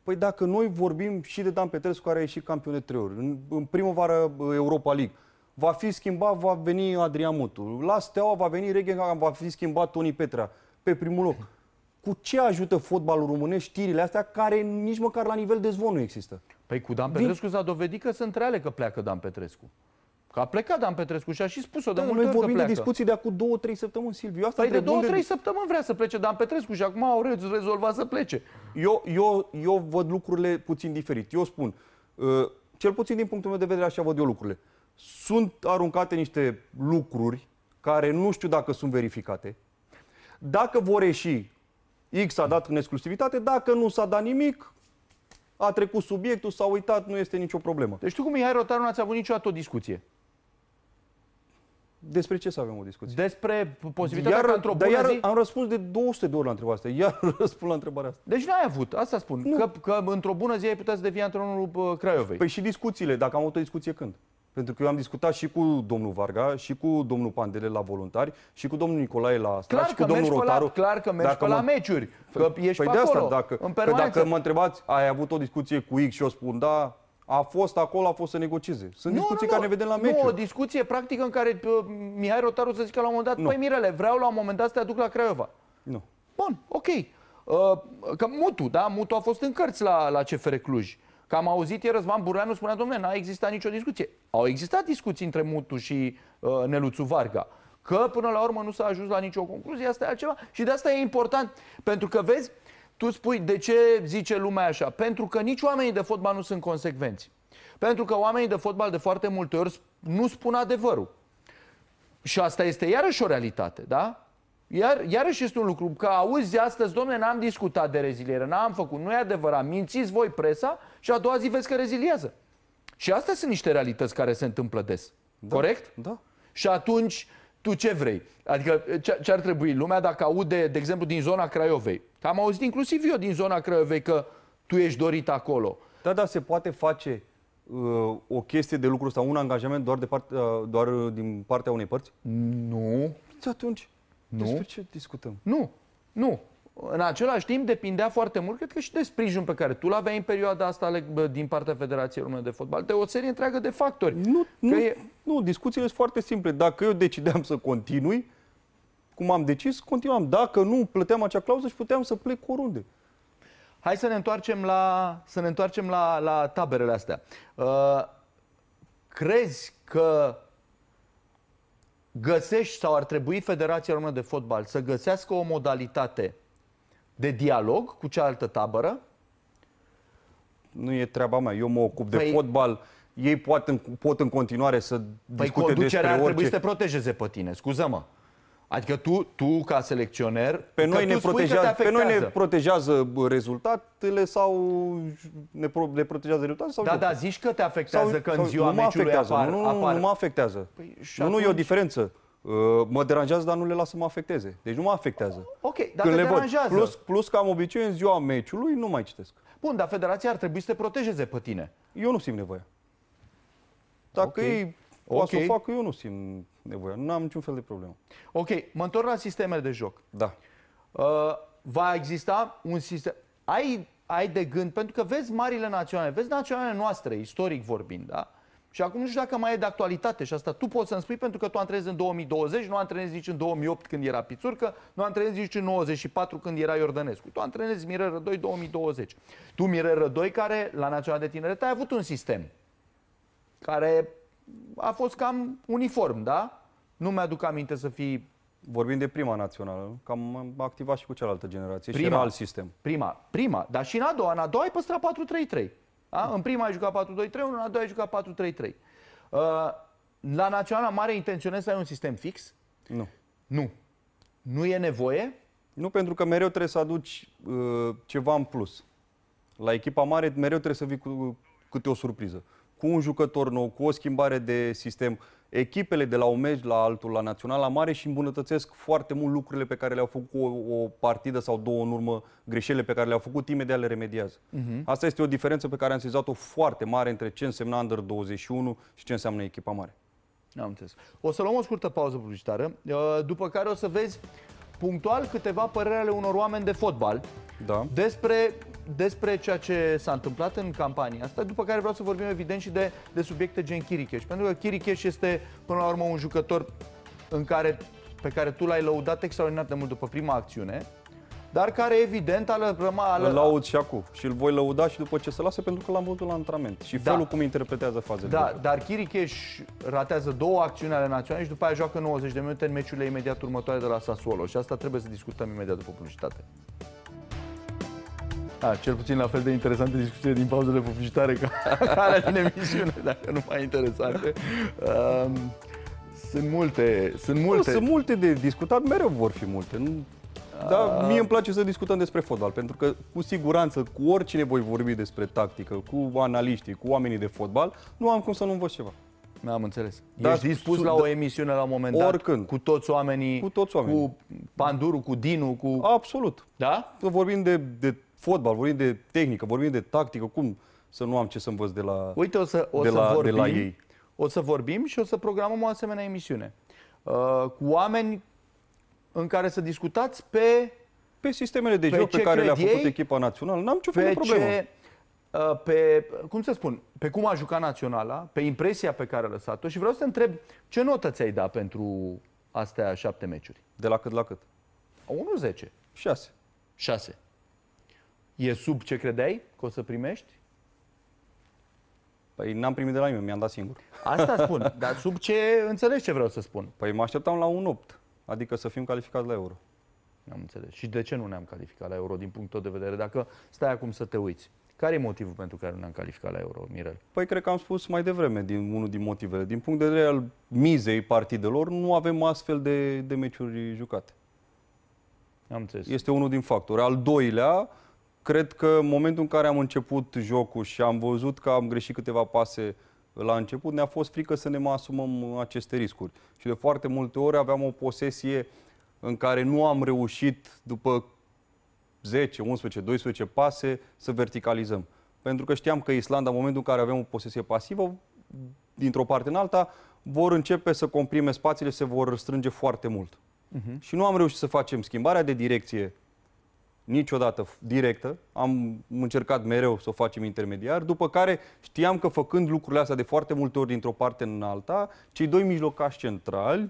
Păi dacă noi vorbim și de Dan Petrescu, care a ieșit campion de trei ori, în, în primăvară uh, Europa League, va fi schimbat, va veni Adrian Mutu. La Steaua va veni Regen, va fi schimbat Toni Petra pe primul loc. Cu ce ajută fotbalul românesc știrile astea care nici măcar la nivel de zvon nu există? Păi cu Dan Petrescu Din... s-a dovedit că sunt reale că pleacă Dan Petrescu. Că a plecat Dan Petrescu și a și spus-o de da, multe noi că de pleacă. discuții de acum două trei săptămâni, Silviu. Asta păi de două trei de... săptămâni vrea să plece Dan Petrescu și acum au rezolvat să plece. Eu, eu, eu văd lucrurile puțin diferit. Eu spun, uh, cel puțin din punctul meu de vedere așa văd eu lucrurile. Sunt aruncate niște lucruri care nu știu dacă sunt verificate. Dacă vor ieși, X a dat în exclusivitate, dacă nu s-a dat nimic, a trecut subiectul, s-a uitat, nu este nicio problemă. Deci tu cum Mihai Rotaru n-ați avut niciodată o discuție. Despre ce să avem o discuție? Despre posibilitatea iar, într-o bună iar zi... am răspuns de 200 de ori la întrebarea asta. Iar răspund la întrebarea asta. Deci n-ai avut, asta spun. Nu. Că, că într-o bună zi ai putea să devii antrenorul uh, Craiovei. Păi și discuțiile, dacă am avut o discuție când? Pentru că eu am discutat și cu domnul Varga, și cu domnul Pandele la voluntari, și cu domnul Nicolae la clar și cu domnul Rotaru. La, clar că mergi pe la meciuri, că păi- ești păi pe de acolo, asta, dacă, că dacă mă întrebați, ai avut o discuție cu X și eu spun da, a fost acolo, a fost să negocieze. Sunt nu, discuții nu, care nu. ne vedem la meci. Nu, o discuție practică în care uh, Mihai Rotaru să zică la un moment dat, nu. păi Mirele, vreau la un moment dat să te aduc la Craiova. Nu. Bun, ok. Uh, că Mutu, da? Mutu a fost în cărți la, la CFR Cluj. Că am auzit ieri Răzvan Bureanu spunea, domnule, n-a existat nicio discuție. Au existat discuții între Mutu și uh, Neluțu Varga. Că până la urmă nu s-a ajuns la nicio concluzie, asta e altceva. Și de asta e important, pentru că vezi, tu spui, de ce zice lumea așa? Pentru că nici oamenii de fotbal nu sunt consecvenți. Pentru că oamenii de fotbal de foarte multe ori nu spun adevărul. Și asta este iarăși o realitate, da? Iar, iarăși este un lucru, că auzi astăzi, domnule, n-am discutat de reziliere, n-am făcut, nu e adevărat, mințiți voi presa și a doua zi vezi că reziliază. Și astea sunt niște realități care se întâmplă des. Da, Corect? Da. Și atunci, tu ce vrei? Adică ce ar trebui lumea dacă aude, de exemplu, din zona Craiovei? am auzit inclusiv eu din zona Craiovei că tu ești dorit acolo. Da, dar se poate face uh, o chestie de lucru sau un angajament doar, de part, uh, doar uh, din partea unei părți? Nu. Deci atunci, nu. despre ce discutăm? Nu, nu. În același timp, depindea foarte mult, cred că și de sprijin pe care tu l-aveai în perioada asta din partea Federației Române de Fotbal, de o serie întreagă de factori. Nu, că nu, e... nu discuțiile sunt foarte simple. Dacă eu decideam să continui, cum am decis, continuam. Dacă nu plăteam acea clauză și puteam să plec oriunde. Hai să ne întoarcem la, să ne întoarcem la, la taberele astea. Uh, crezi că găsești sau ar trebui Federația Română de Fotbal să găsească o modalitate de dialog cu cealaltă tabără? Nu e treaba mea. Eu mă ocup păi, de fotbal. Ei pot în, pot în continuare să păi discute despre orice. ar trebui să te protejeze pe tine, scuză-mă. Adică tu, tu ca selecționer, pe noi, ne protejează, pe noi ne protejează rezultatele sau ne, pro, ne protejează rezultatele sau Da, nu? da, zici că te afectează sau, că în sau, ziua meciului afectează, apar, nu, apar... Nu mă afectează. Păi, nu, atunci... nu e o diferență. Uh, mă deranjează, dar nu le las să mă afecteze. Deci nu mă afectează. Ok, dar Când te le deranjează. Văd. Plus, plus că am obicei în ziua meciului nu mai citesc. Bun, dar federația ar trebui să te protejeze pe tine. Eu nu simt nevoia. Dacă okay. ei okay. să o facă, eu nu simt nevoia. Nu am niciun fel de problemă. Ok, mă întorc la sistemele de joc. Da. Uh, va exista un sistem... Ai, ai de gând, pentru că vezi marile naționale, vezi naționalele noastre, istoric vorbind, da? Și acum nu știu dacă mai e de actualitate și asta tu poți să-mi spui pentru că tu antrenezi în 2020, nu antrenezi nici în 2008 când era Pițurcă, nu antrenezi nici în 94 când era Iordănescu. Tu antrenezi Mirel Rădoi 2020. Tu Mirel Rădoi care la Național de Tineret ai avut un sistem care a fost cam uniform, da? Nu mi-aduc aminte să fii Vorbim de prima națională, că am activat și cu cealaltă generație prima, și era alt sistem. Prima, prima, dar și în a doua, în a doua ai păstrat 4-3-3. Da? În prima ai jucat 4-2-3-1, în a doua ai jucat 4-3-3. Uh, la Naționala Mare intenționez să ai un sistem fix? Nu. Nu. Nu e nevoie? Nu, pentru că mereu trebuie să aduci uh, ceva în plus. La echipa mare mereu trebuie să vii cu câte o surpriză. Cu un jucător nou, cu o schimbare de sistem echipele de la Omej la altul, la Național, la Mare și îmbunătățesc foarte mult lucrurile pe care le-au făcut o, o partidă sau două în urmă, greșelile pe care le-au făcut, imediat le remediază. Uh-huh. Asta este o diferență pe care am sezat-o foarte mare între ce însemna Under 21 și ce înseamnă echipa mare. Am înțeles. O să luăm o scurtă pauză publicitară, uh, după care o să vezi punctual câteva păreri ale unor oameni de fotbal da. despre despre ceea ce s-a întâmplat în campania asta, după care vreau să vorbim evident și de, de subiecte gen Chiricheș. Pentru că Chiricheș este până la urmă un jucător în care, pe care tu l-ai lăudat extraordinar de mult după prima acțiune, dar care evident a rămas... Îl laud și acum și îl voi lăuda și după ce se lasă pentru că l-am văzut la antrenament și da. felul cum interpretează fazele. Da, de dar Chiricheș ratează două acțiuni ale naționale și după aia joacă 90 de minute în meciurile imediat următoare de la Sassuolo și asta trebuie să discutăm imediat după publicitate. A, da, cel puțin la fel de interesante discuțiile din pauzele publicitare ca, alea din emisiune, dacă nu mai interesante. Um, sunt multe, sunt multe. Nu, sunt multe de discutat, mereu vor fi multe. Nu... Dar mie îmi place să discutăm despre fotbal, pentru că cu siguranță, cu oricine voi vorbi despre tactică, cu analiștii, cu oamenii de fotbal, nu am cum să nu învăț ceva. N-am înțeles. Dar Ești dispus la o emisiune la un moment dat? Oricând. Cu toți oamenii? Cu toți oamenii. Cu Panduru, cu Dinu, cu... Absolut. Da? Vorbim de, de fotbal, vorbim de tehnică, vorbim de tactică, cum să nu am ce să învăț de la Uite, o să, o de, să la, vorbim, de la ei. O să vorbim și o să programăm o asemenea emisiune. Uh, cu oameni în care să discutați pe... Pe sistemele de pe joc pe care le-a făcut ei, echipa națională. N-am nicio fel de problemă. Ce, uh, pe, cum să spun, pe cum a jucat naționala, pe impresia pe care a lăsat-o și vreau să te întreb ce notă ți-ai da pentru astea șapte meciuri? De la cât la cât? 1-10. 6. 6. E sub ce credeai că o să primești? Păi n-am primit de la nimeni, mi-am dat singur. Asta spun, dar sub ce înțelegi ce vreau să spun? Păi mă așteptam la un 8, adică să fim calificați la Euro. Am înțeles. Și de ce nu ne-am calificat la Euro din punctul tău de vedere? Dacă stai acum să te uiți, care e motivul pentru care nu ne-am calificat la Euro, Mirel? Păi cred că am spus mai devreme din unul din motivele. Din punct de vedere al mizei partidelor, nu avem astfel de, de meciuri jucate. Am înțeles. Este unul din factori. Al doilea, cred că în momentul în care am început jocul și am văzut că am greșit câteva pase la început, ne-a fost frică să ne mai asumăm aceste riscuri. Și de foarte multe ori aveam o posesie în care nu am reușit după 10, 11, 12 pase să verticalizăm. Pentru că știam că Islanda, în momentul în care avem o posesie pasivă, dintr-o parte în alta, vor începe să comprime spațiile, se vor strânge foarte mult. Uh-huh. Și nu am reușit să facem schimbarea de direcție niciodată directă, am încercat mereu să o facem intermediar, după care știam că făcând lucrurile astea de foarte multe ori dintr-o parte în alta, cei doi mijlocași centrali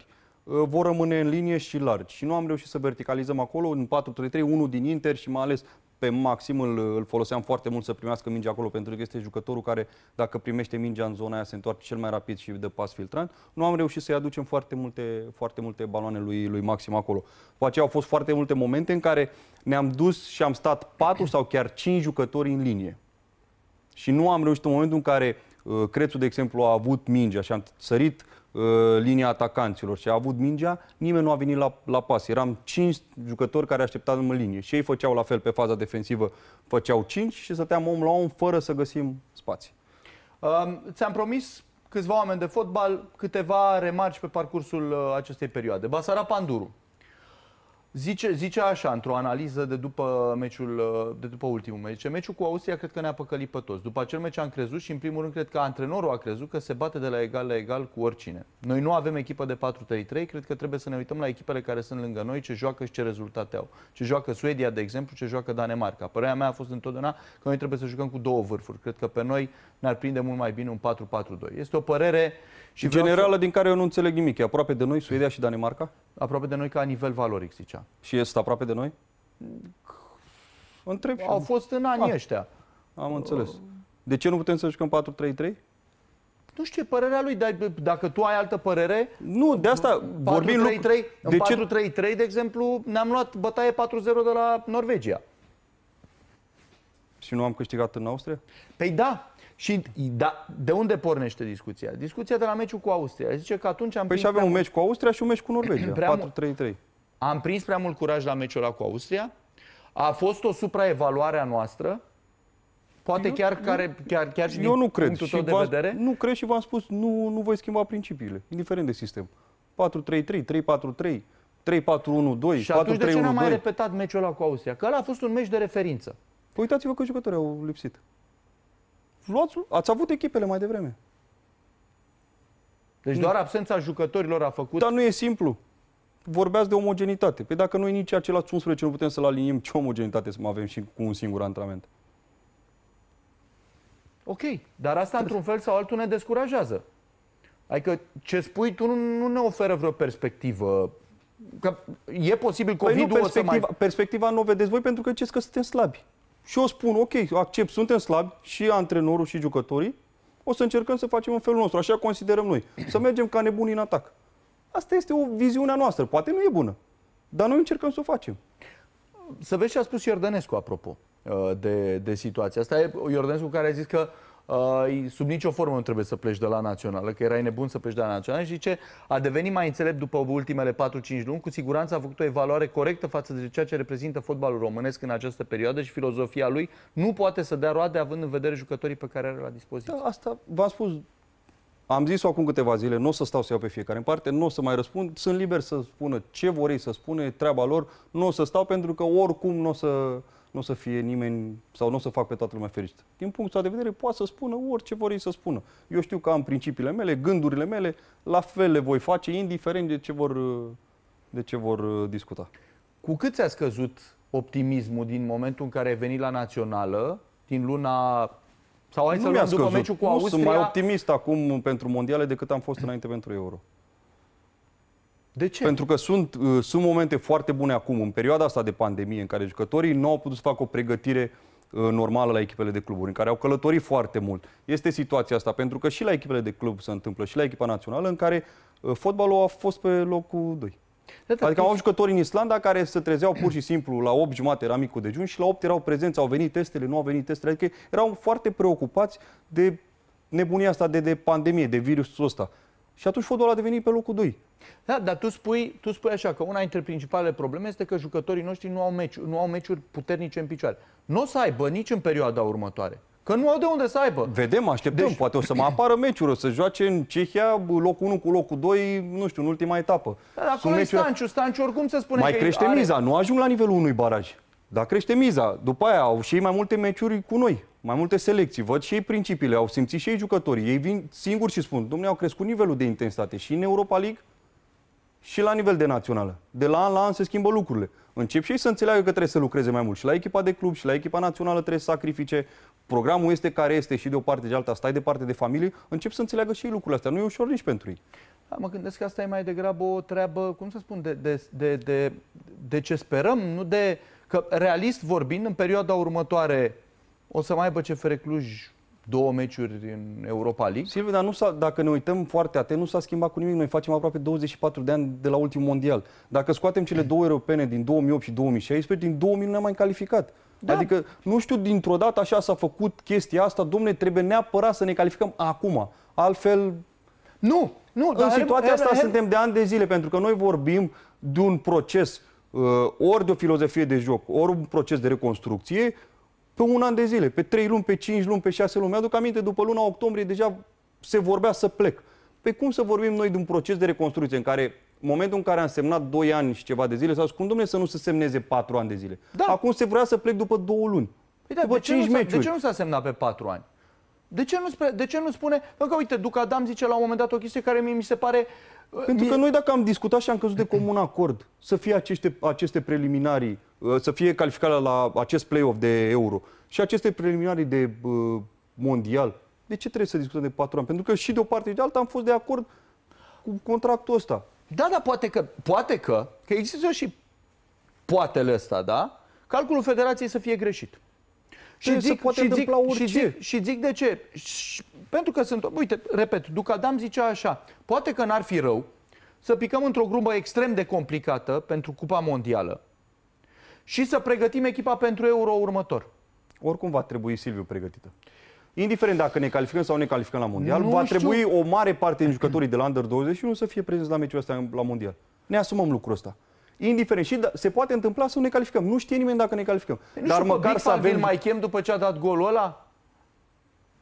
uh, vor rămâne în linie și largi. Și nu am reușit să verticalizăm acolo în 4-3-3, unul din Inter și mai ales pe maxim îl, îl foloseam foarte mult să primească mingea acolo, pentru că este jucătorul care, dacă primește mingea în zona aia, se întoarce cel mai rapid și de pas filtrant. Nu am reușit să-i aducem foarte multe, foarte multe baloane lui, lui Maxim acolo. După aceea au fost foarte multe momente în care ne-am dus și am stat patru sau chiar cinci jucători în linie. Și nu am reușit în momentul în care uh, Crețu, de exemplu, a avut mingea și am sărit Uh, linia atacanților și a avut mingea, nimeni nu a venit la, la pas. Eram cinci jucători care așteptau în linie și ei făceau la fel pe faza defensivă, făceau cinci și stăteam om la om fără să găsim spații. Um, ți-am promis câțiva oameni de fotbal, câteva remarci pe parcursul uh, acestei perioade. Basara Panduru, Zice, zice așa, într-o analiză de după, meciul, uh, de după ultimul meci, zice, meciul cu Austria cred că ne-a păcălit pe toți. După acel meci am crezut și, în primul rând, cred că antrenorul a crezut că se bate de la egal la egal cu oricine. Noi nu avem echipă de 4-3-3, cred că trebuie să ne uităm la echipele care sunt lângă noi, ce joacă și ce rezultate au. Ce joacă Suedia, de exemplu, ce joacă Danemarca. Părerea mea a fost întotdeauna că noi trebuie să jucăm cu două vârfuri. Cred că pe noi ne-ar prinde mult mai bine un 4-4-2. Este o părere și generală să... din care eu nu înțeleg nimic. E aproape de noi Suedia și Danemarca? Aproape de noi ca nivel valoric, zicea. Și este aproape de noi? Întreb Au fost în anii ah, ăștia. Am înțeles. De ce nu putem să jucăm 4-3-3? Nu știu părerea lui, dar dacă tu ai altă părere... Nu, de asta 4, vorbim... 3, 3, de în 4-3-3, ce... de exemplu, ne-am luat bătaie 4-0 de la Norvegia. Și nu am câștigat în Austria? Păi da. Și da, de unde pornește discuția? Discuția de la meciul cu Austria. Zice că atunci am Păi și avem un meci cu Austria și un meci cu Norvegia. 4-3-3. Am prins prea mult curaj la meciul ăla cu Austria. A fost o supraevaluare a noastră. Poate eu, chiar, eu, care, chiar, chiar și eu din nu cred. punctul și de vedere? Nu cred și v-am spus, nu, nu voi schimba principiile, indiferent de sistem. 4-3-3, 3-4-3, 3-4-1-2, Și atunci 4-3-1-2. de ce n-am mai repetat meciul ăla cu Austria? Că ăla a fost un meci de referință. Păi uitați-vă că jucători au lipsit. Luați, ați avut echipele mai devreme. Deci nu. doar absența jucătorilor a făcut... Dar nu e simplu vorbeați de omogenitate. Păi dacă noi nici același 11 nu putem să-l aliniem, ce omogenitate să mai avem și cu un singur antrenament? Ok, dar asta într-un fel sau altul ne descurajează. Adică ce spui tu nu, nu ne oferă vreo perspectivă. Că e posibil covid păi nu, perspectiva, să mai... perspectiva nu o vedeți voi pentru că ce că suntem slabi. Și eu spun, ok, accept, suntem slabi și antrenorul și jucătorii, o să încercăm să facem în felul nostru, așa considerăm noi. Să mergem ca nebuni în atac. Asta este o a noastră. Poate nu e bună, dar noi încercăm să o facem. Să vezi ce a spus Iordănescu, apropo, uh, de, de situația asta. E Iordănescu care a zis că uh, sub nicio formă nu trebuie să pleci de la națională, că erai nebun să pleci de la națională și zice, a devenit mai înțelept după ultimele 4-5 luni, cu siguranță a făcut o evaluare corectă față de ceea ce reprezintă fotbalul românesc în această perioadă și filozofia lui nu poate să dea roade având în vedere jucătorii pe care are la dispoziție. Da, asta v-am spus am zis-o acum câteva zile, nu o să stau să iau pe fiecare în parte, nu o să mai răspund, sunt liber să spună ce vor ei să spună, e treaba lor, nu o să stau pentru că oricum nu o să, nu o să fie nimeni sau nu o să fac pe toată lumea fericită. Din punctul de vedere, poate să spună orice vor ei să spună. Eu știu că am principiile mele, gândurile mele, la fel le voi face, indiferent de ce vor, de ce vor discuta. Cu cât ți-a scăzut optimismul din momentul în care ai venit la Națională, din luna sau hai să luăm după meciul cu Austria... Nu sunt mai optimist acum pentru mondiale decât am fost înainte pentru Euro. De ce? Pentru că sunt, uh, sunt momente foarte bune acum, în perioada asta de pandemie, în care jucătorii nu au putut să facă o pregătire uh, normală la echipele de cluburi, în care au călătorit foarte mult. Este situația asta, pentru că și la echipele de club se întâmplă, și la echipa națională, în care uh, fotbalul a fost pe locul 2. Da, da, adică au păi- jucători în Islanda care se trezeau pur și simplu la 8 jumate era micul dejun și la 8 erau prezenți, au venit testele, nu au venit testele, adică erau foarte preocupați de nebunia asta, de, de pandemie, de virusul ăsta. Și atunci fotbalul a devenit pe locul 2. Da, dar tu spui, tu spui așa că una dintre principalele probleme este că jucătorii noștri nu au, meci, nu au meciuri puternice în picioare. Nu o să aibă nici în perioada următoare. Că nu au de unde să aibă. Vedem, așteptăm. Deci... Poate o să mai apară meciuri, o să joace în Cehia locul 1 cu locul 2, nu știu, în ultima etapă. Dar acolo meciuri... e Stanciu, Stanciu oricum se spune Mai că crește are... miza, nu ajung la nivelul unui baraj. Dar crește miza. După aia au și ei mai multe meciuri cu noi, mai multe selecții. Văd și ei principiile, au simțit și ei jucătorii. Ei vin singuri și spun, domnule, au crescut nivelul de intensitate și în Europa League și la nivel de națională. De la an la an se schimbă lucrurile. Încep și ei să înțeleagă că trebuie să lucreze mai mult. Și la echipa de club, și la echipa națională trebuie să sacrifice. Programul este care este și de o parte de alta, stai departe de familie, încep să înțeleagă și ei lucrurile astea. Nu e ușor nici pentru ei. Da, mă gândesc că asta e mai degrabă o treabă, cum să spun, de, de, de, de, de ce sperăm, nu de... Că realist vorbind, în perioada următoare o să mai aibă CFR Cluj două meciuri în Europa League. Silviu, dar nu dacă ne uităm foarte atent, nu s-a schimbat cu nimic. Noi facem aproape 24 de ani de la ultimul mondial. Dacă scoatem cele două europene din 2008 și 2016, din 2000 ne-am mai calificat. Da. Adică, nu știu, dintr-o dată așa s-a făcut chestia asta, domne, trebuie neapărat să ne calificăm acum. Altfel... Nu, nu. În situația asta suntem de ani de zile, pentru că noi vorbim de un proces uh, ori de o filozofie de joc, ori un proces de reconstrucție, pe un an de zile, pe trei luni, pe cinci luni, pe șase luni. Mi-aduc aminte, după luna octombrie deja se vorbea să plec. Pe cum să vorbim noi de un proces de reconstrucție în care în momentul în care am semnat 2 ani și ceva de zile, s-a cum domnule să nu se semneze 4 ani de zile? Da. Acum se vrea să plec după 2 luni. Păi da, după de ce meciuri. De ce nu s-a semnat pe 4 ani? De ce, nu spune, de ce nu spune? Pentru că, uite, Duc Adam zice la un moment dat o chestie care mie mi se pare... Uh, Pentru mie... că noi dacă am discutat și am căzut de comun acord să fie aceste, aceste preliminarii, uh, să fie calificarea la acest play-off de euro și aceste preliminarii de uh, mondial, de ce trebuie să discutăm de patru ani? Pentru că și de o parte și de alta am fost de acord cu contractul ăsta. Da, dar poate că, poate că, că există și poatele ăsta, da? Calculul federației să fie greșit și zic, se poate și zic, orice. Și zic, și zic de ce. Și, pentru că sunt... Uite, repet, Ducadam zicea așa. Poate că n-ar fi rău să picăm într-o grumbă extrem de complicată pentru Cupa Mondială și să pregătim echipa pentru Euro următor. Oricum va trebui Silviu pregătită. Indiferent dacă ne calificăm sau ne calificăm la Mondial, nu va știu. trebui o mare parte din jucătorii de la Under 21 să fie prezenți la meciul ăsta la Mondial. Ne asumăm lucrul ăsta indiferent. Și da, se poate întâmpla să ne calificăm. Nu știe nimeni dacă ne calificăm. Păi nu Dar măcar să avem... mai chem după ce a dat golul ăla?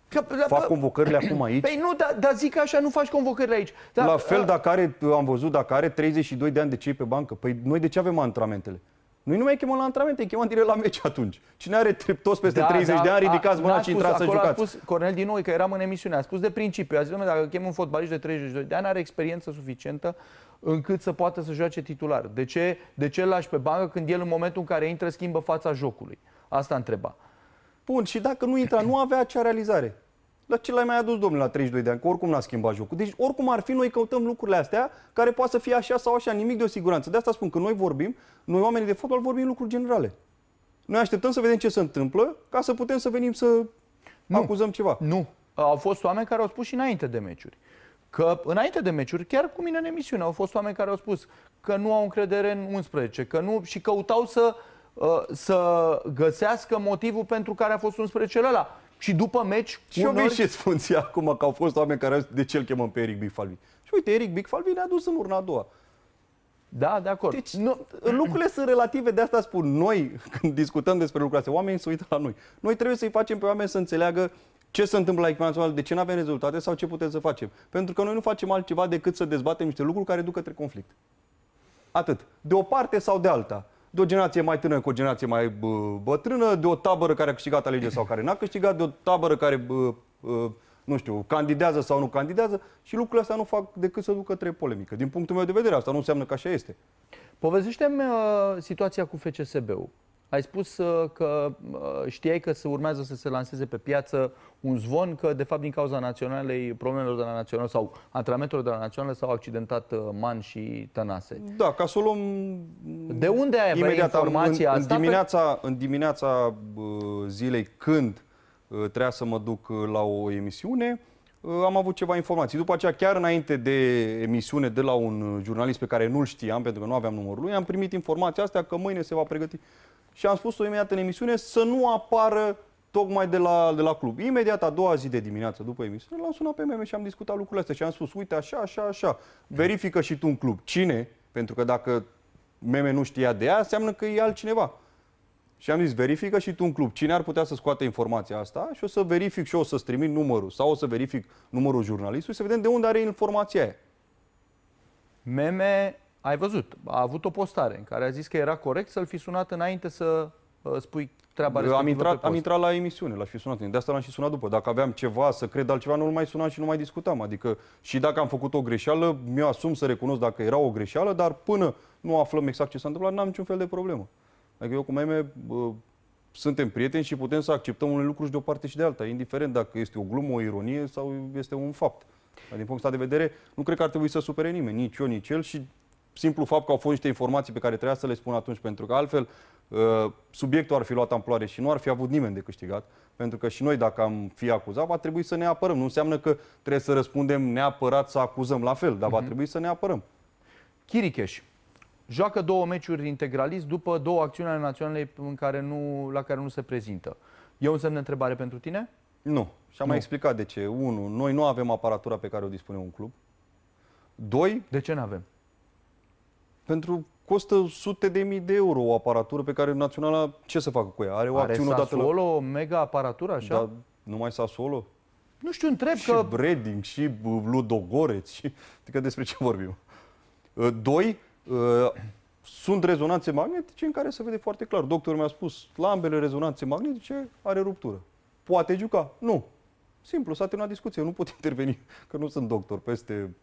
Că, da, fac bă, convocările acum aici? Păi nu, dar da zic așa, nu faci convocările aici. Da, la fel, ă- dacă are, am văzut, dacă are 32 de ani de cei pe bancă, păi noi de ce avem antrenamentele? Nu-i numai chemă la antrenament, îi chemăm direct la meci atunci. Cine are triptos peste da, 30 da, de ani, ridicați mâna și intrați să jucați. A spus Cornel din noi, că eram în emisiune, a spus de principiu. A zis, dacă chem un fotbalist de 32 de ani, are experiență suficientă încât să poată să joace titular. De ce, de ce lași pe bancă când el în momentul în care intră schimbă fața jocului? Asta întreba. Bun, și dacă nu intra, nu avea acea realizare. Dar ce l-ai mai adus, domnule, la 32 de ani? Că oricum n-a schimbat jocul. Deci, oricum ar fi, noi căutăm lucrurile astea care poate să fie așa sau așa, nimic de o siguranță. De asta spun că noi vorbim, noi oamenii de fotbal vorbim lucruri generale. Noi așteptăm să vedem ce se întâmplă ca să putem să venim să nu, acuzăm ceva. Nu. Au fost oameni care au spus și înainte de meciuri. Că înainte de meciuri, chiar cu mine în emisiune, au fost oameni care au spus că nu au încredere în 11, că nu și căutau să, uh, să găsească motivul pentru care a fost 11 celălalt și după meci... Și unor... eu și funcția acum că au fost oameni care au zis, de ce îl chemăm pe Eric Big Și uite, Eric Big ne a dus în urna a doua. Da, de acord. Deci, nu, lucrurile sunt relative, de asta spun. Noi, când discutăm despre lucrurile astea, oamenii se uită la noi. Noi trebuie să-i facem pe oameni să înțeleagă ce se întâmplă la echipa națională, de ce nu avem rezultate sau ce putem să facem. Pentru că noi nu facem altceva decât să dezbatem niște lucruri care duc către conflict. Atât. De o parte sau de alta de o generație mai tânără cu o generație mai bătrână, de o tabără care a câștigat alegeri sau care n-a câștigat, de o tabără care, nu știu, candidează sau nu candidează și lucrurile astea nu fac decât să ducă trei polemică. Din punctul meu de vedere, asta nu înseamnă că așa este. Povestește-mi uh, situația cu FCSB-ul. Ai spus uh, că uh, știai că se urmează să se lanseze pe piață un zvon că, de fapt, din cauza naționalei, problemelor de la național sau antrenamentelor de la național s-au accidentat uh, Man și Tănase. Da, ca să o luăm... Mm, de unde ai imediat informația în, asta? În dimineața, pe... în dimineața zilei când trebuia să mă duc la o emisiune, am avut ceva informații. După aceea, chiar înainte de emisiune de la un jurnalist pe care nu-l știam, pentru că nu aveam numărul lui, am primit informația asta că mâine se va pregăti și am spus-o imediat în emisiune să nu apară tocmai de la, de la club. Imediat, a doua zi de dimineață, după emisiune, l-am sunat pe meme și am discutat lucrurile astea și am spus, uite, așa, așa, așa, verifică și tu un club. Cine? Pentru că dacă meme nu știa de ea, înseamnă că e altcineva. Și am zis, verifică și tu un club. Cine ar putea să scoate informația asta? Și o să verific și o să-ți trimit numărul sau o să verific numărul jurnalistului să vedem de unde are informația aia. Meme ai văzut, a avut o postare în care a zis că era corect să-l fi sunat înainte să uh, spui treaba respectivă am intrat, am intrat la emisiune, l-aș fi sunat. De asta l-am și sunat după. Dacă aveam ceva să cred altceva, nu-l mai sunam și nu mai discutam. Adică și dacă am făcut o greșeală, mi-o asum să recunosc dacă era o greșeală, dar până nu aflăm exact ce s-a întâmplat, n-am niciun fel de problemă. Adică eu cu meme uh, suntem prieteni și putem să acceptăm unele lucruri de o parte și de alta, indiferent dacă este o glumă, o ironie sau este un fapt. Din punctul ăsta de vedere, nu cred că ar trebui să supere nimeni, nici eu, nici el și simplu fapt că au fost niște informații pe care trebuia să le spun atunci, pentru că altfel uh, subiectul ar fi luat amploare și nu ar fi avut nimeni de câștigat, pentru că și noi dacă am fi acuzat, va trebui să ne apărăm. Nu înseamnă că trebuie să răspundem neapărat să acuzăm la fel, dar uh-huh. va mhm. trebui să ne apărăm. Chiricheș joacă două meciuri integralist după două acțiuni ale naționalei în care nu, la care nu se prezintă. E un semn de întrebare pentru tine? Nu. Și am nu. mai explicat de ce. Unu, noi nu avem aparatura pe care o dispune un club. Doi... De ce nu avem? Pentru costă sute de mii de euro o aparatură pe care naționala ce să facă cu ea? Are o Are acțiune odată la... o mega aparatură așa? Da, numai Sassuolo? Nu știu, întreb și că... Breding, și uh, Ludogoreț, și... Adică despre ce vorbim? Uh, doi, uh, sunt rezonanțe magnetice în care se vede foarte clar. Doctorul mi-a spus, la ambele rezonanțe magnetice are ruptură. Poate juca? Nu. Simplu, s-a terminat discuția. Eu nu pot interveni, că nu sunt doctor peste...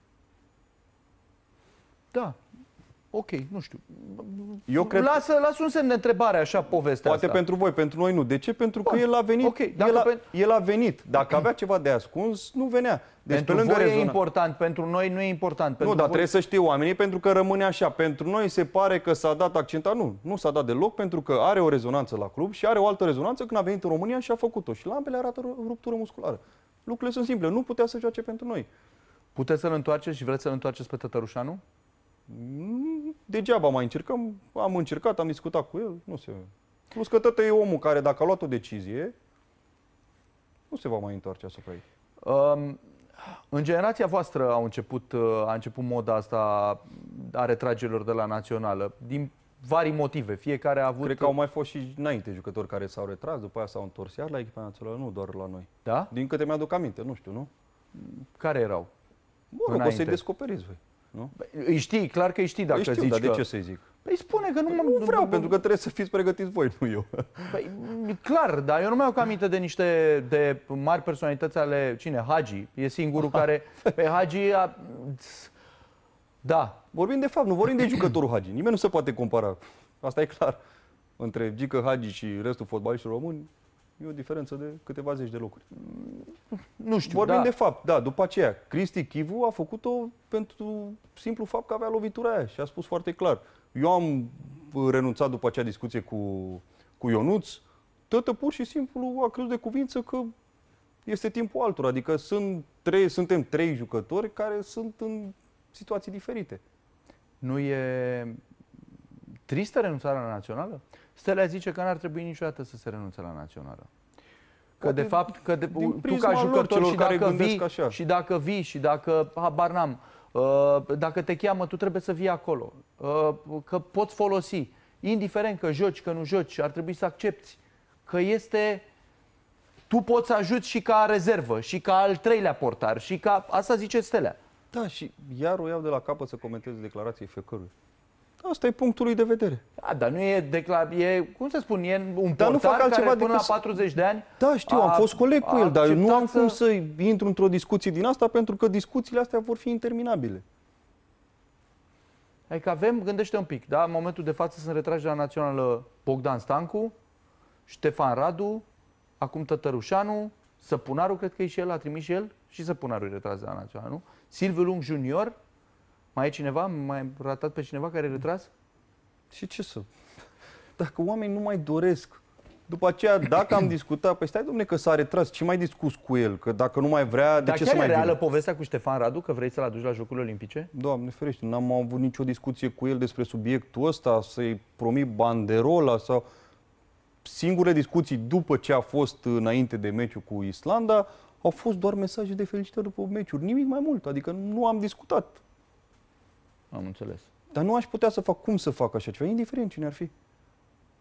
Da, Ok, nu știu. Eu cred... lasă, lasă un semn de întrebare așa povestea Poate asta. pentru voi, pentru noi nu. De ce? Pentru Bun. că el a venit. Okay, dacă el, a, pe... el a venit. Dacă avea ceva de ascuns, nu venea. Deci pentru pe lângă voi e important, pentru noi nu e important. Pentru nu, dar voi... trebuie să știe oamenii pentru că rămâne așa. Pentru noi se pare că s-a dat accentat. Nu, nu s-a dat deloc pentru că are o rezonanță la club și are o altă rezonanță când a venit în România și a făcut-o. Și la ambele arată ruptură musculară. Lucrurile sunt simple. Nu putea să joace pentru noi. Puteți să-l întoarceți și vreți să-l întoarceți pe Tătărușanu? degeaba mai încercăm, am încercat, am discutat cu el, nu se... Plus că tot e omul care, dacă a luat o decizie, nu se va mai întoarce asupra ei. Um, în generația voastră au început, uh, a început moda asta a retragerilor de la națională, din vari motive. Fiecare a avut... Cred că au mai fost și înainte jucători care s-au retras, după aia s-au întors iar la echipa națională, nu doar la noi. Da? Din câte mi-aduc aminte, nu știu, nu? Care erau? Mă rog, o să-i descoperiți voi. Nu? Îi știi, clar că îi știi dacă știu, zici dar că... de ce să-i zic? Păi spune că nu, păi nu vreau, nu, pentru că trebuie să fiți pregătiți voi, nu eu. Păi, clar, dar eu nu mai am aminte de niște de mari personalități ale... Cine? Hagi. E singurul care... Pe păi Hagi a... Da. Vorbim de fapt, nu vorbim de jucătorul Hagi. Nimeni nu se poate compara. Asta e clar. Între Gică Hagi și restul fotbaliștilor români, E o diferență de câteva zeci de locuri. Mm, nu știu, Vorbim da. de fapt, da, după aceea. Cristi Chivu a făcut-o pentru simplu fapt că avea lovitura aia și a spus foarte clar. Eu am uh, renunțat după acea discuție cu, cu Ionuț, tătă pur și simplu a crezut de cuvință că este timpul altor Adică sunt trei, suntem trei jucători care sunt în situații diferite. Nu e tristă renunțarea națională? Stelea zice că n-ar trebui niciodată să se renunțe la națională. Că Poate de fapt, că de, tu ca jucător și dacă, care vii, așa. și dacă vii și dacă, habar n-am, uh, dacă te cheamă, tu trebuie să vii acolo. Uh, că poți folosi. Indiferent că joci, că nu joci, ar trebui să accepti că este tu poți să ajuți și ca rezervă, și ca al treilea portar, și ca... Asta zice Stelea. Da, și iar o iau de la capăt să comentez declarații fecărui. Asta e punctul lui de vedere. Da, dar nu e, declar, e cum să spun, e un dar nu fac altceva care până la 40 de ani... Da, știu, a, am fost coleg cu el, dar nu am să... cum să intru într-o discuție din asta, pentru că discuțiile astea vor fi interminabile. Adică avem, gândește un pic, da? În momentul de față sunt retrași la Națională Bogdan Stancu, Ștefan Radu, acum Tătărușanu, Săpunaru, cred că e și el, a trimis și el, și Săpunaru e retras de la Națională, nu? Silviu Lung Junior, mai e cineva? Mai ratat pe cineva care e retras? Și ce să... Dacă oamenii nu mai doresc după aceea, dacă am discutat, păi stai domne că s-a retras, ce mai discuți cu el? Că dacă nu mai vrea, de Dar ce să mai Dar reală vine? povestea cu Ștefan Radu, că vrei să-l aduci la Jocurile Olimpice? Doamne ferește, n-am avut nicio discuție cu el despre subiectul ăsta, să-i promit banderola sau... Singurele discuții după ce a fost înainte de meciul cu Islanda au fost doar mesaje de felicitări după meciuri, nimic mai mult. Adică nu am discutat am înțeles. Dar nu aș putea să fac cum să fac așa ceva, indiferent cine ar fi.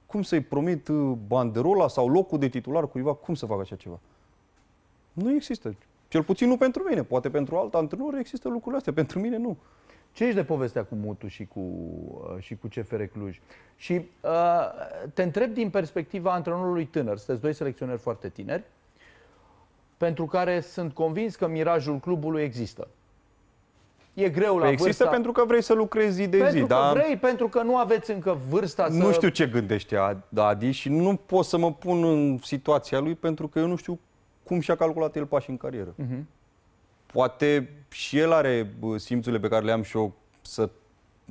Cum să-i promit uh, banderola sau locul de titular cuiva, cum să fac așa ceva? Nu există. Cel puțin nu pentru mine. Poate pentru alt antrenor există lucrurile astea. Pentru mine nu. Ce ești de povestea cu Mutu și cu, uh, și cu CFR Cluj? Și uh, te întreb din perspectiva antrenorului tânăr. Sunteți doi selecționeri foarte tineri, pentru care sunt convins că mirajul clubului există e greu la Există vârsta... pentru că vrei să lucrezi zi de pentru zi, Pentru că da? vrei, pentru că nu aveți încă vârsta nu să... Nu știu ce gândește Adi și nu pot să mă pun în situația lui pentru că eu nu știu cum și-a calculat el pașii în carieră. Uh-huh. Poate și el are simțurile pe care le am și eu să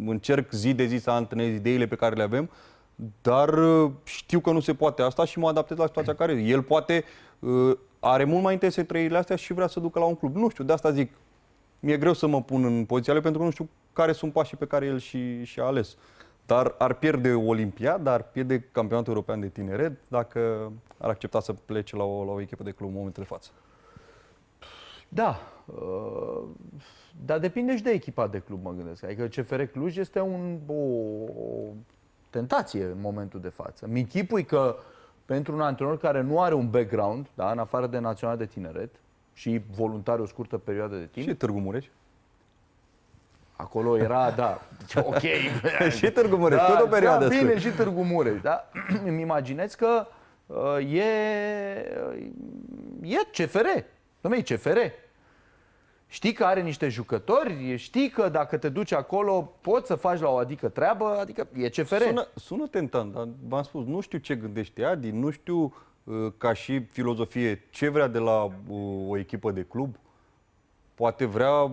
încerc zi de zi să antrenez ideile pe care le avem, dar ă, știu că nu se poate asta și mă adaptez la situația care El poate ă, are mult mai intense trăirile astea și vrea să ducă la un club. Nu știu, de asta zic, mi-e greu să mă pun în poziția lui pentru că nu știu care sunt pașii pe care el și, și-a ales. Dar ar pierde Olimpiada, ar pierde Campionatul European de Tineret dacă ar accepta să plece la o, la o echipă de club în momentul de față. Da, uh, dar depinde și de echipa de club, mă gândesc. Adică CFR Cluj este un, o, o tentație în momentul de față. Mi chipui că pentru un antrenor care nu are un background, da, în afară de Național de Tineret, și voluntari o scurtă perioadă de timp. Și Târgu Mureș? Acolo era, da, ok. și Târgu Mureș, da, tot o perioadă. Da, bine, și Târgu Mureș, da. Îmi imaginez că uh, e, uh, e CFR. Dom'le, e CFR. Știi că are niște jucători, știi că dacă te duci acolo poți să faci la o adică treabă, adică e CFR. Sună, sună tentant, dar v-am spus, nu știu ce gândește Adi, nu știu uh, Ă, ca și filozofie, ce vrea de la o echipă de club? Poate vrea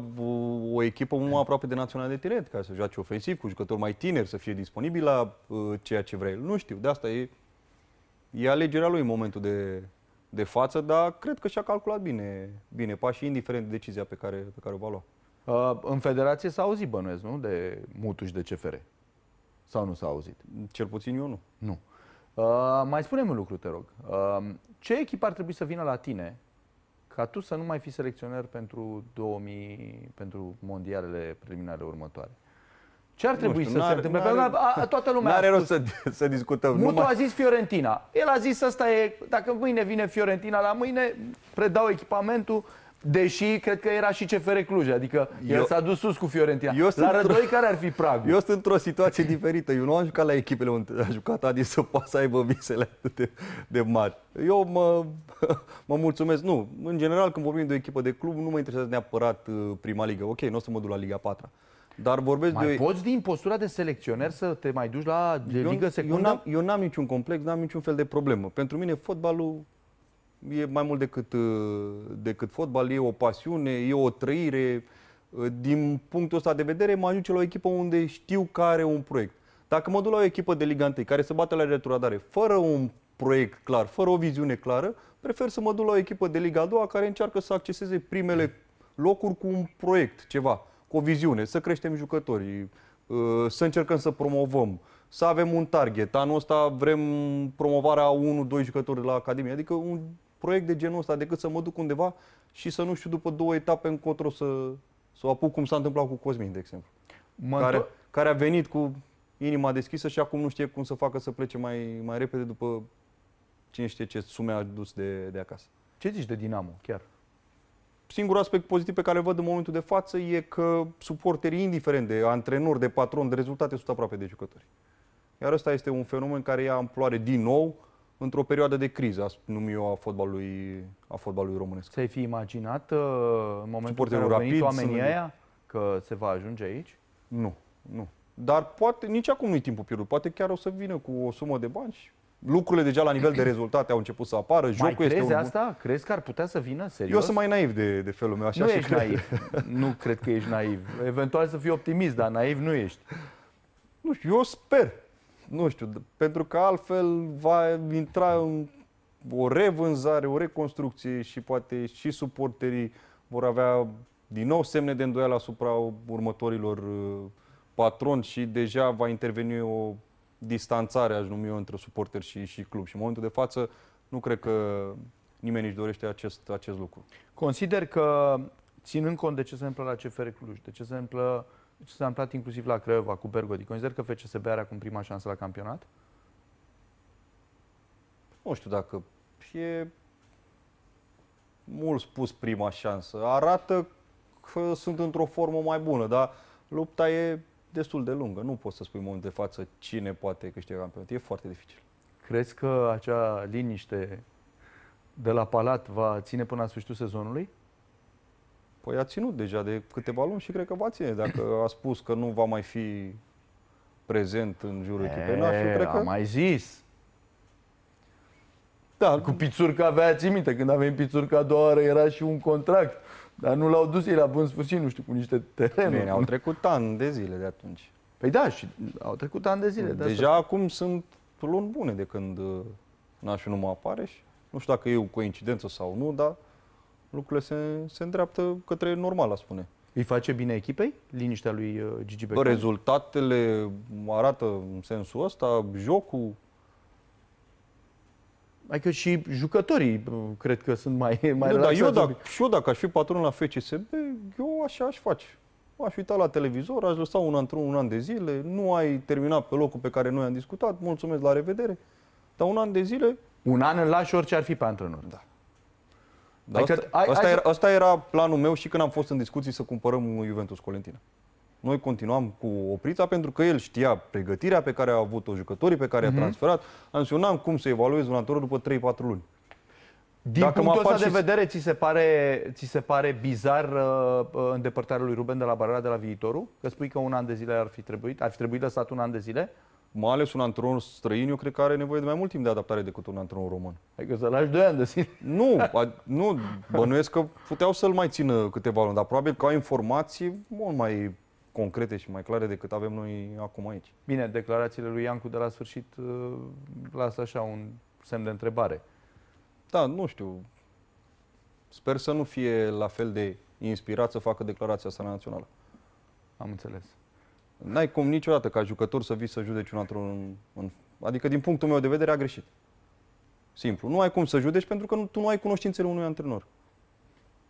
o echipă mai aproape de național de tineret, ca să joace ofensiv, cu jucători mai tineri, să fie disponibil la ă, ceea ce vrea el. Nu știu, de asta e, e alegerea lui în momentul de, de față, dar cred că și-a calculat bine, bine pașii, indiferent de decizia pe care, pe care o va lua. Uh, în federație s-a auzit, bănuiesc, nu? De Mutuș de CFR. Sau nu s-a auzit? Cel puțin eu nu. Nu. Uh, mai spune-mi un lucru, te rog. Uh, ce echipă ar trebui să vină la tine ca tu să nu mai fii selecționer pentru 2000, pentru mondialele preliminare următoare? Ce ar trebui știu, să se întâmple? a, a, toată lumea are rost să, să discutăm. Mutu numai... a zis Fiorentina. El a zis asta e, dacă mâine vine Fiorentina la mâine, predau echipamentul, Deși cred că era și CFR Cluj, adică eu, el s-a dus sus cu Fiorentina. Eu la Rădoi care ar fi prag. Eu sunt într-o situație diferită. Eu nu am jucat la echipele unde a jucat Adi să poată să aibă visele de, de mari. Eu mă, mă mulțumesc. Nu, în general când vorbim de o echipă de club, nu mă interesează neapărat uh, prima ligă. Ok, nu o să mă duc la Liga 4 dar vorbesc mai de... poți din postura de selecționer să te mai duci la de eu, secundă? Eu n-am, eu n-am niciun complex, n-am niciun fel de problemă. Pentru mine fotbalul e mai mult decât, uh, decât fotbal, e o pasiune, e o trăire. Uh, din punctul ăsta de vedere, mă ajunge la o echipă unde știu că are un proiect. Dacă mă duc la o echipă de Liga 1 care se bate la retrogradare fără un proiect clar, fără o viziune clară, prefer să mă duc la o echipă de Liga 2 care încearcă să acceseze primele locuri cu un proiect, ceva, cu o viziune, să creștem jucătorii, uh, să încercăm să promovăm, să avem un target. Anul ăsta vrem promovarea 1-2 jucători la Academie, adică un proiect de genul ăsta decât să mă duc undeva și să nu știu după două etape încotro să, să o apuc cum s-a întâmplat cu Cosmin, de exemplu. Mă care, care a venit cu inima deschisă și acum nu știe cum să facă să plece mai, mai repede după cine știe ce sume a dus de, de acasă. Ce zici de Dinamo, chiar? Singurul aspect pozitiv pe care îl văd în momentul de față e că suporterii, indiferent de antrenori, de patron, de rezultate, sunt aproape de jucători. Iar ăsta este un fenomen care ia amploare din nou într-o perioadă de criză, aș numi eu, a fotbalului, a fotbalului românesc. Ți-ai fi imaginat uh, în momentul în care au venit oamenii aia că se va ajunge aici? Nu, nu. Dar poate, nici acum nu-i timpul pierdut. Poate chiar o să vină cu o sumă de bani lucrurile deja la nivel de rezultate au început să apară. Jocul mai crezi este un... asta? Crezi că ar putea să vină? Serios? Eu sunt mai naiv de, de felul meu. Așa nu și ești cred. naiv. nu cred că ești naiv. Eventual să fii optimist, dar naiv nu ești. Nu știu, eu sper nu știu, pentru că altfel va intra în o revânzare, o reconstrucție și poate și suporterii vor avea din nou semne de îndoială asupra următorilor uh, patroni și deja va interveni o distanțare, aș numi eu, între suporter și, și club. Și în momentul de față nu cred că nimeni își dorește acest, acest lucru. Consider că, ținând cont de ce se întâmplă la CFR Cluj, de ce se întâmplă ce s-a întâmplat inclusiv la Craiova cu Bergodi. Consider că FCSB are acum prima șansă la campionat? Nu știu dacă e mult spus prima șansă. Arată că sunt într-o formă mai bună, dar lupta e destul de lungă. Nu poți să spui în momentul de față cine poate câștiga campionat. E foarte dificil. Crezi că acea liniște de la Palat va ține până la sfârșitul sezonului? Păi a ținut deja de câteva luni și cred că va ține. Dacă a spus că nu va mai fi prezent în jurul echipei nașului, cred că... mai zis. Da. Cu Pițurca avea, ții minte, când avem Pițurca a doua oară era și un contract. Dar nu l-au dus ei la bun sfârșit, nu știu, cu niște terenuri. Bine, au trecut ani de zile de atunci. Păi da, și au trecut ani de zile. De Deja asta. acum sunt luni bune de când uh, nașul nu mă apare și nu știu dacă e o coincidență sau nu, dar lucrurile se, se îndreaptă către normal, a spune. Îi face bine echipei liniștea lui uh, Gigi Becali? Rezultatele arată în sensul ăsta, jocul, Adică și jucătorii uh, cred că sunt mai, mai nu, da, eu dacă, Și eu dacă aș fi patron la FCSB, eu așa aș face. Aș uita la televizor, aș lăsa un an, un an de zile, nu ai terminat pe locul pe care noi am discutat, mulțumesc, la revedere. Dar un an de zile... Un an îl lași orice ar fi pe antrenor. Da. Dar adică asta, ai, asta, ai, era, asta era planul meu și când am fost în discuții să cumpărăm Juventus Colentina. Noi continuam cu oprița pentru că el știa pregătirea pe care a avut-o, jucătorii pe care mm-hmm. a transferat. Am zis, am cum să evaluez un antrenor după 3-4 luni. Din Dacă punctul ăsta și... de vedere, ți se pare, ți se pare bizar uh, uh îndepărtarea lui Ruben de la Barera de la viitorul? Că spui că un an de zile ar fi trebuit, ar fi trebuit lăsat un an de zile? mai ales un antrenor străin, eu cred că are nevoie de mai mult timp de adaptare decât un antrenor român. Adică să lași 2 ani de zile. Nu, a, nu, bănuiesc că puteau să-l mai țină câteva luni, dar probabil că au informații mult mai concrete și mai clare decât avem noi acum aici. Bine, declarațiile lui Iancu de la sfârșit uh, lasă așa un semn de întrebare. Da, nu știu. Sper să nu fie la fel de inspirat să facă declarația asta națională. Am înțeles. N-ai cum niciodată ca jucător să vii să judeci un antrenor în, în... Adică, din punctul meu de vedere, a greșit. Simplu. Nu ai cum să judeci pentru că nu, tu nu ai cunoștințele unui antrenor.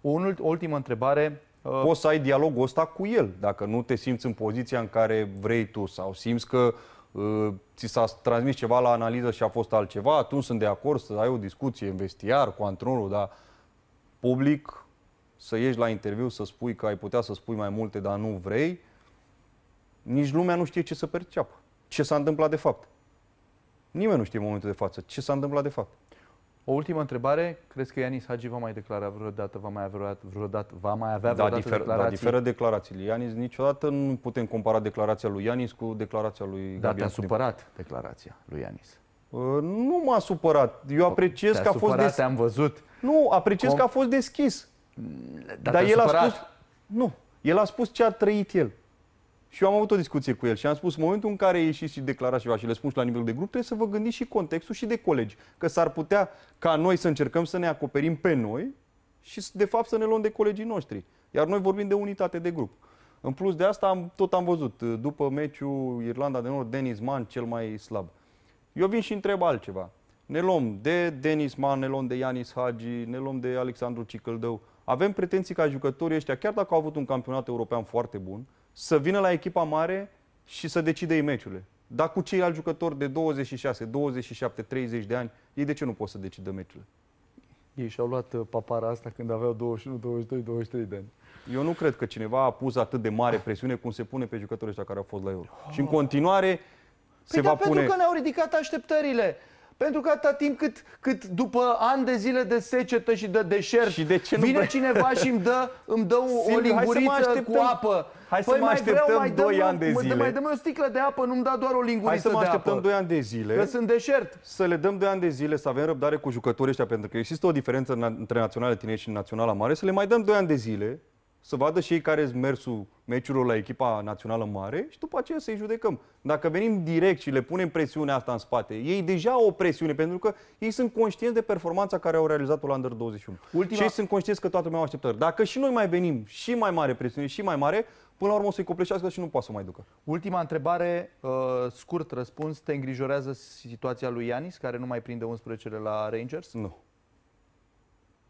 O ultimă întrebare. Uh, Poți să ai dialogul ăsta cu el, dacă nu te simți în poziția în care vrei tu sau simți că uh, ți s-a transmis ceva la analiză și a fost altceva, atunci sunt de acord să ai o discuție în vestiar cu antrenorul, dar public să ieși la interviu să spui că ai putea să spui mai multe, dar nu vrei, nici lumea nu știe ce să perceapă. Ce s-a întâmplat de fapt. Nimeni nu știe în momentul de față ce s-a întâmplat de fapt. O ultimă întrebare. Crezi că Ianis Hagi va mai declara vreodată, va mai avea vreodată, va mai avea da, vreodată da, difer, declarații? Da, diferă declarațiile. Ianis niciodată nu putem compara declarația lui Ianis cu declarația lui da, Gabriel. Da, te-a supărat declarația lui Ianis. Uh, nu m-a supărat. Eu apreciez că a supărat, fost deschis. am văzut. Nu, apreciez Com... că a fost deschis. Da, Dar el supărat. a spus... Nu. El a spus ce a trăit el. Și eu am avut o discuție cu el și am spus, în momentul în care ieșiți și declarați ceva și le și la nivel de grup, trebuie să vă gândiți și contextul și de colegi. Că s-ar putea ca noi să încercăm să ne acoperim pe noi și, de fapt, să ne luăm de colegii noștri. Iar noi vorbim de unitate de grup. În plus de asta, am, tot am văzut, după meciul Irlanda de Nord, Denis Man cel mai slab. Eu vin și întreb altceva. Ne luăm de Denis Man, ne luăm de Ianis Hagi, ne luăm de Alexandru Cicăldău. Avem pretenții ca jucătorii ăștia, chiar dacă au avut un campionat european foarte bun, să vină la echipa mare și să decide ei meciurile. Dar cu ceilalți jucători de 26, 27, 30 de ani, ei de ce nu pot să decidă meciurile? Ei și-au luat uh, papara asta când aveau 21, 22, 23 de ani. Eu nu cred că cineva a pus atât de mare presiune cum se pune pe jucătorii ăștia care au fost la Euro. Oh. Și în continuare păi se da, va pentru pune... pentru că ne-au ridicat așteptările. Pentru că atâta timp cât, cât după ani de zile de secetă și de deșert și de ce nu vine vre... cineva și îmi dă, îmi dă o, Sim, o linguriță cu apă Hai păi să mă așteptăm 2 ani de zile. Mai dăm o sticlă de apă, nu-mi da doar o linguriță Hai să mă așteptăm 2 ani de zile. Că sunt deșert. Să le dăm 2 ani de zile, să avem răbdare cu jucătorii ăștia, pentru că există o diferență între naționale tineri și naționala mare, să le mai dăm 2 ani de zile, să vadă și ei care sunt mersul meciurilor la echipa națională mare și după aceea să-i judecăm. Dacă venim direct și le punem presiunea asta în spate, ei deja au o presiune pentru că ei sunt conștienți de performanța care au realizat-o la Under 21. Ultima... Și ei sunt conștienți că toată lumea au așteptări. Dacă și noi mai venim și mai mare presiune și mai mare, până la urmă o să-i copleșească și nu poate să mai ducă. Ultima întrebare, uh, scurt răspuns, te îngrijorează situația lui Ianis, care nu mai prinde 11 la Rangers? Nu.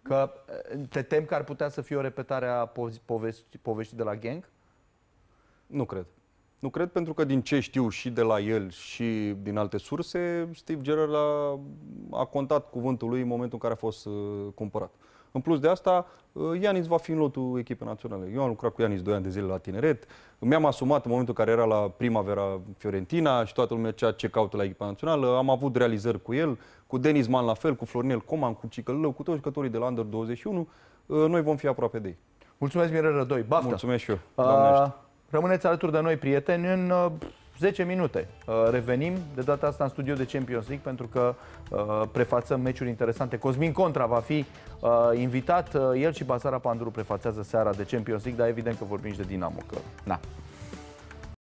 Că uh, te tem că ar putea să fie o repetare a poveștii povesti de la Gang? Nu cred. Nu cred pentru că din ce știu și de la el și din alte surse, Steve Gerrard a, a contat cuvântul lui în momentul în care a fost uh, cumpărat. În plus de asta, uh, Ianis va fi în lotul echipei naționale. Eu am lucrat cu Ianis 2 ani de zile la tineret. Mi-am asumat în momentul în care era la primavera Fiorentina și toată lumea ceea ce caută la echipa națională. Am avut realizări cu el, cu Denis Man la fel, cu Florinel Coman, cu Cicălău, cu toți jucătorii de la Under 21. Uh, noi vom fi aproape de ei. Mulțumesc, Mirel Rădoi. Baftă! Mulțumesc și eu. Uh, rămâneți alături de noi, prieteni, în 10 minute. Uh, revenim de data asta în studio de Champions League pentru că uh, prefațăm meciuri interesante. Cosmin Contra va fi uh, invitat. El și Basara Panduru prefațează seara de Champions League, dar evident că vorbim și de Dinamo. Că... Na. Da.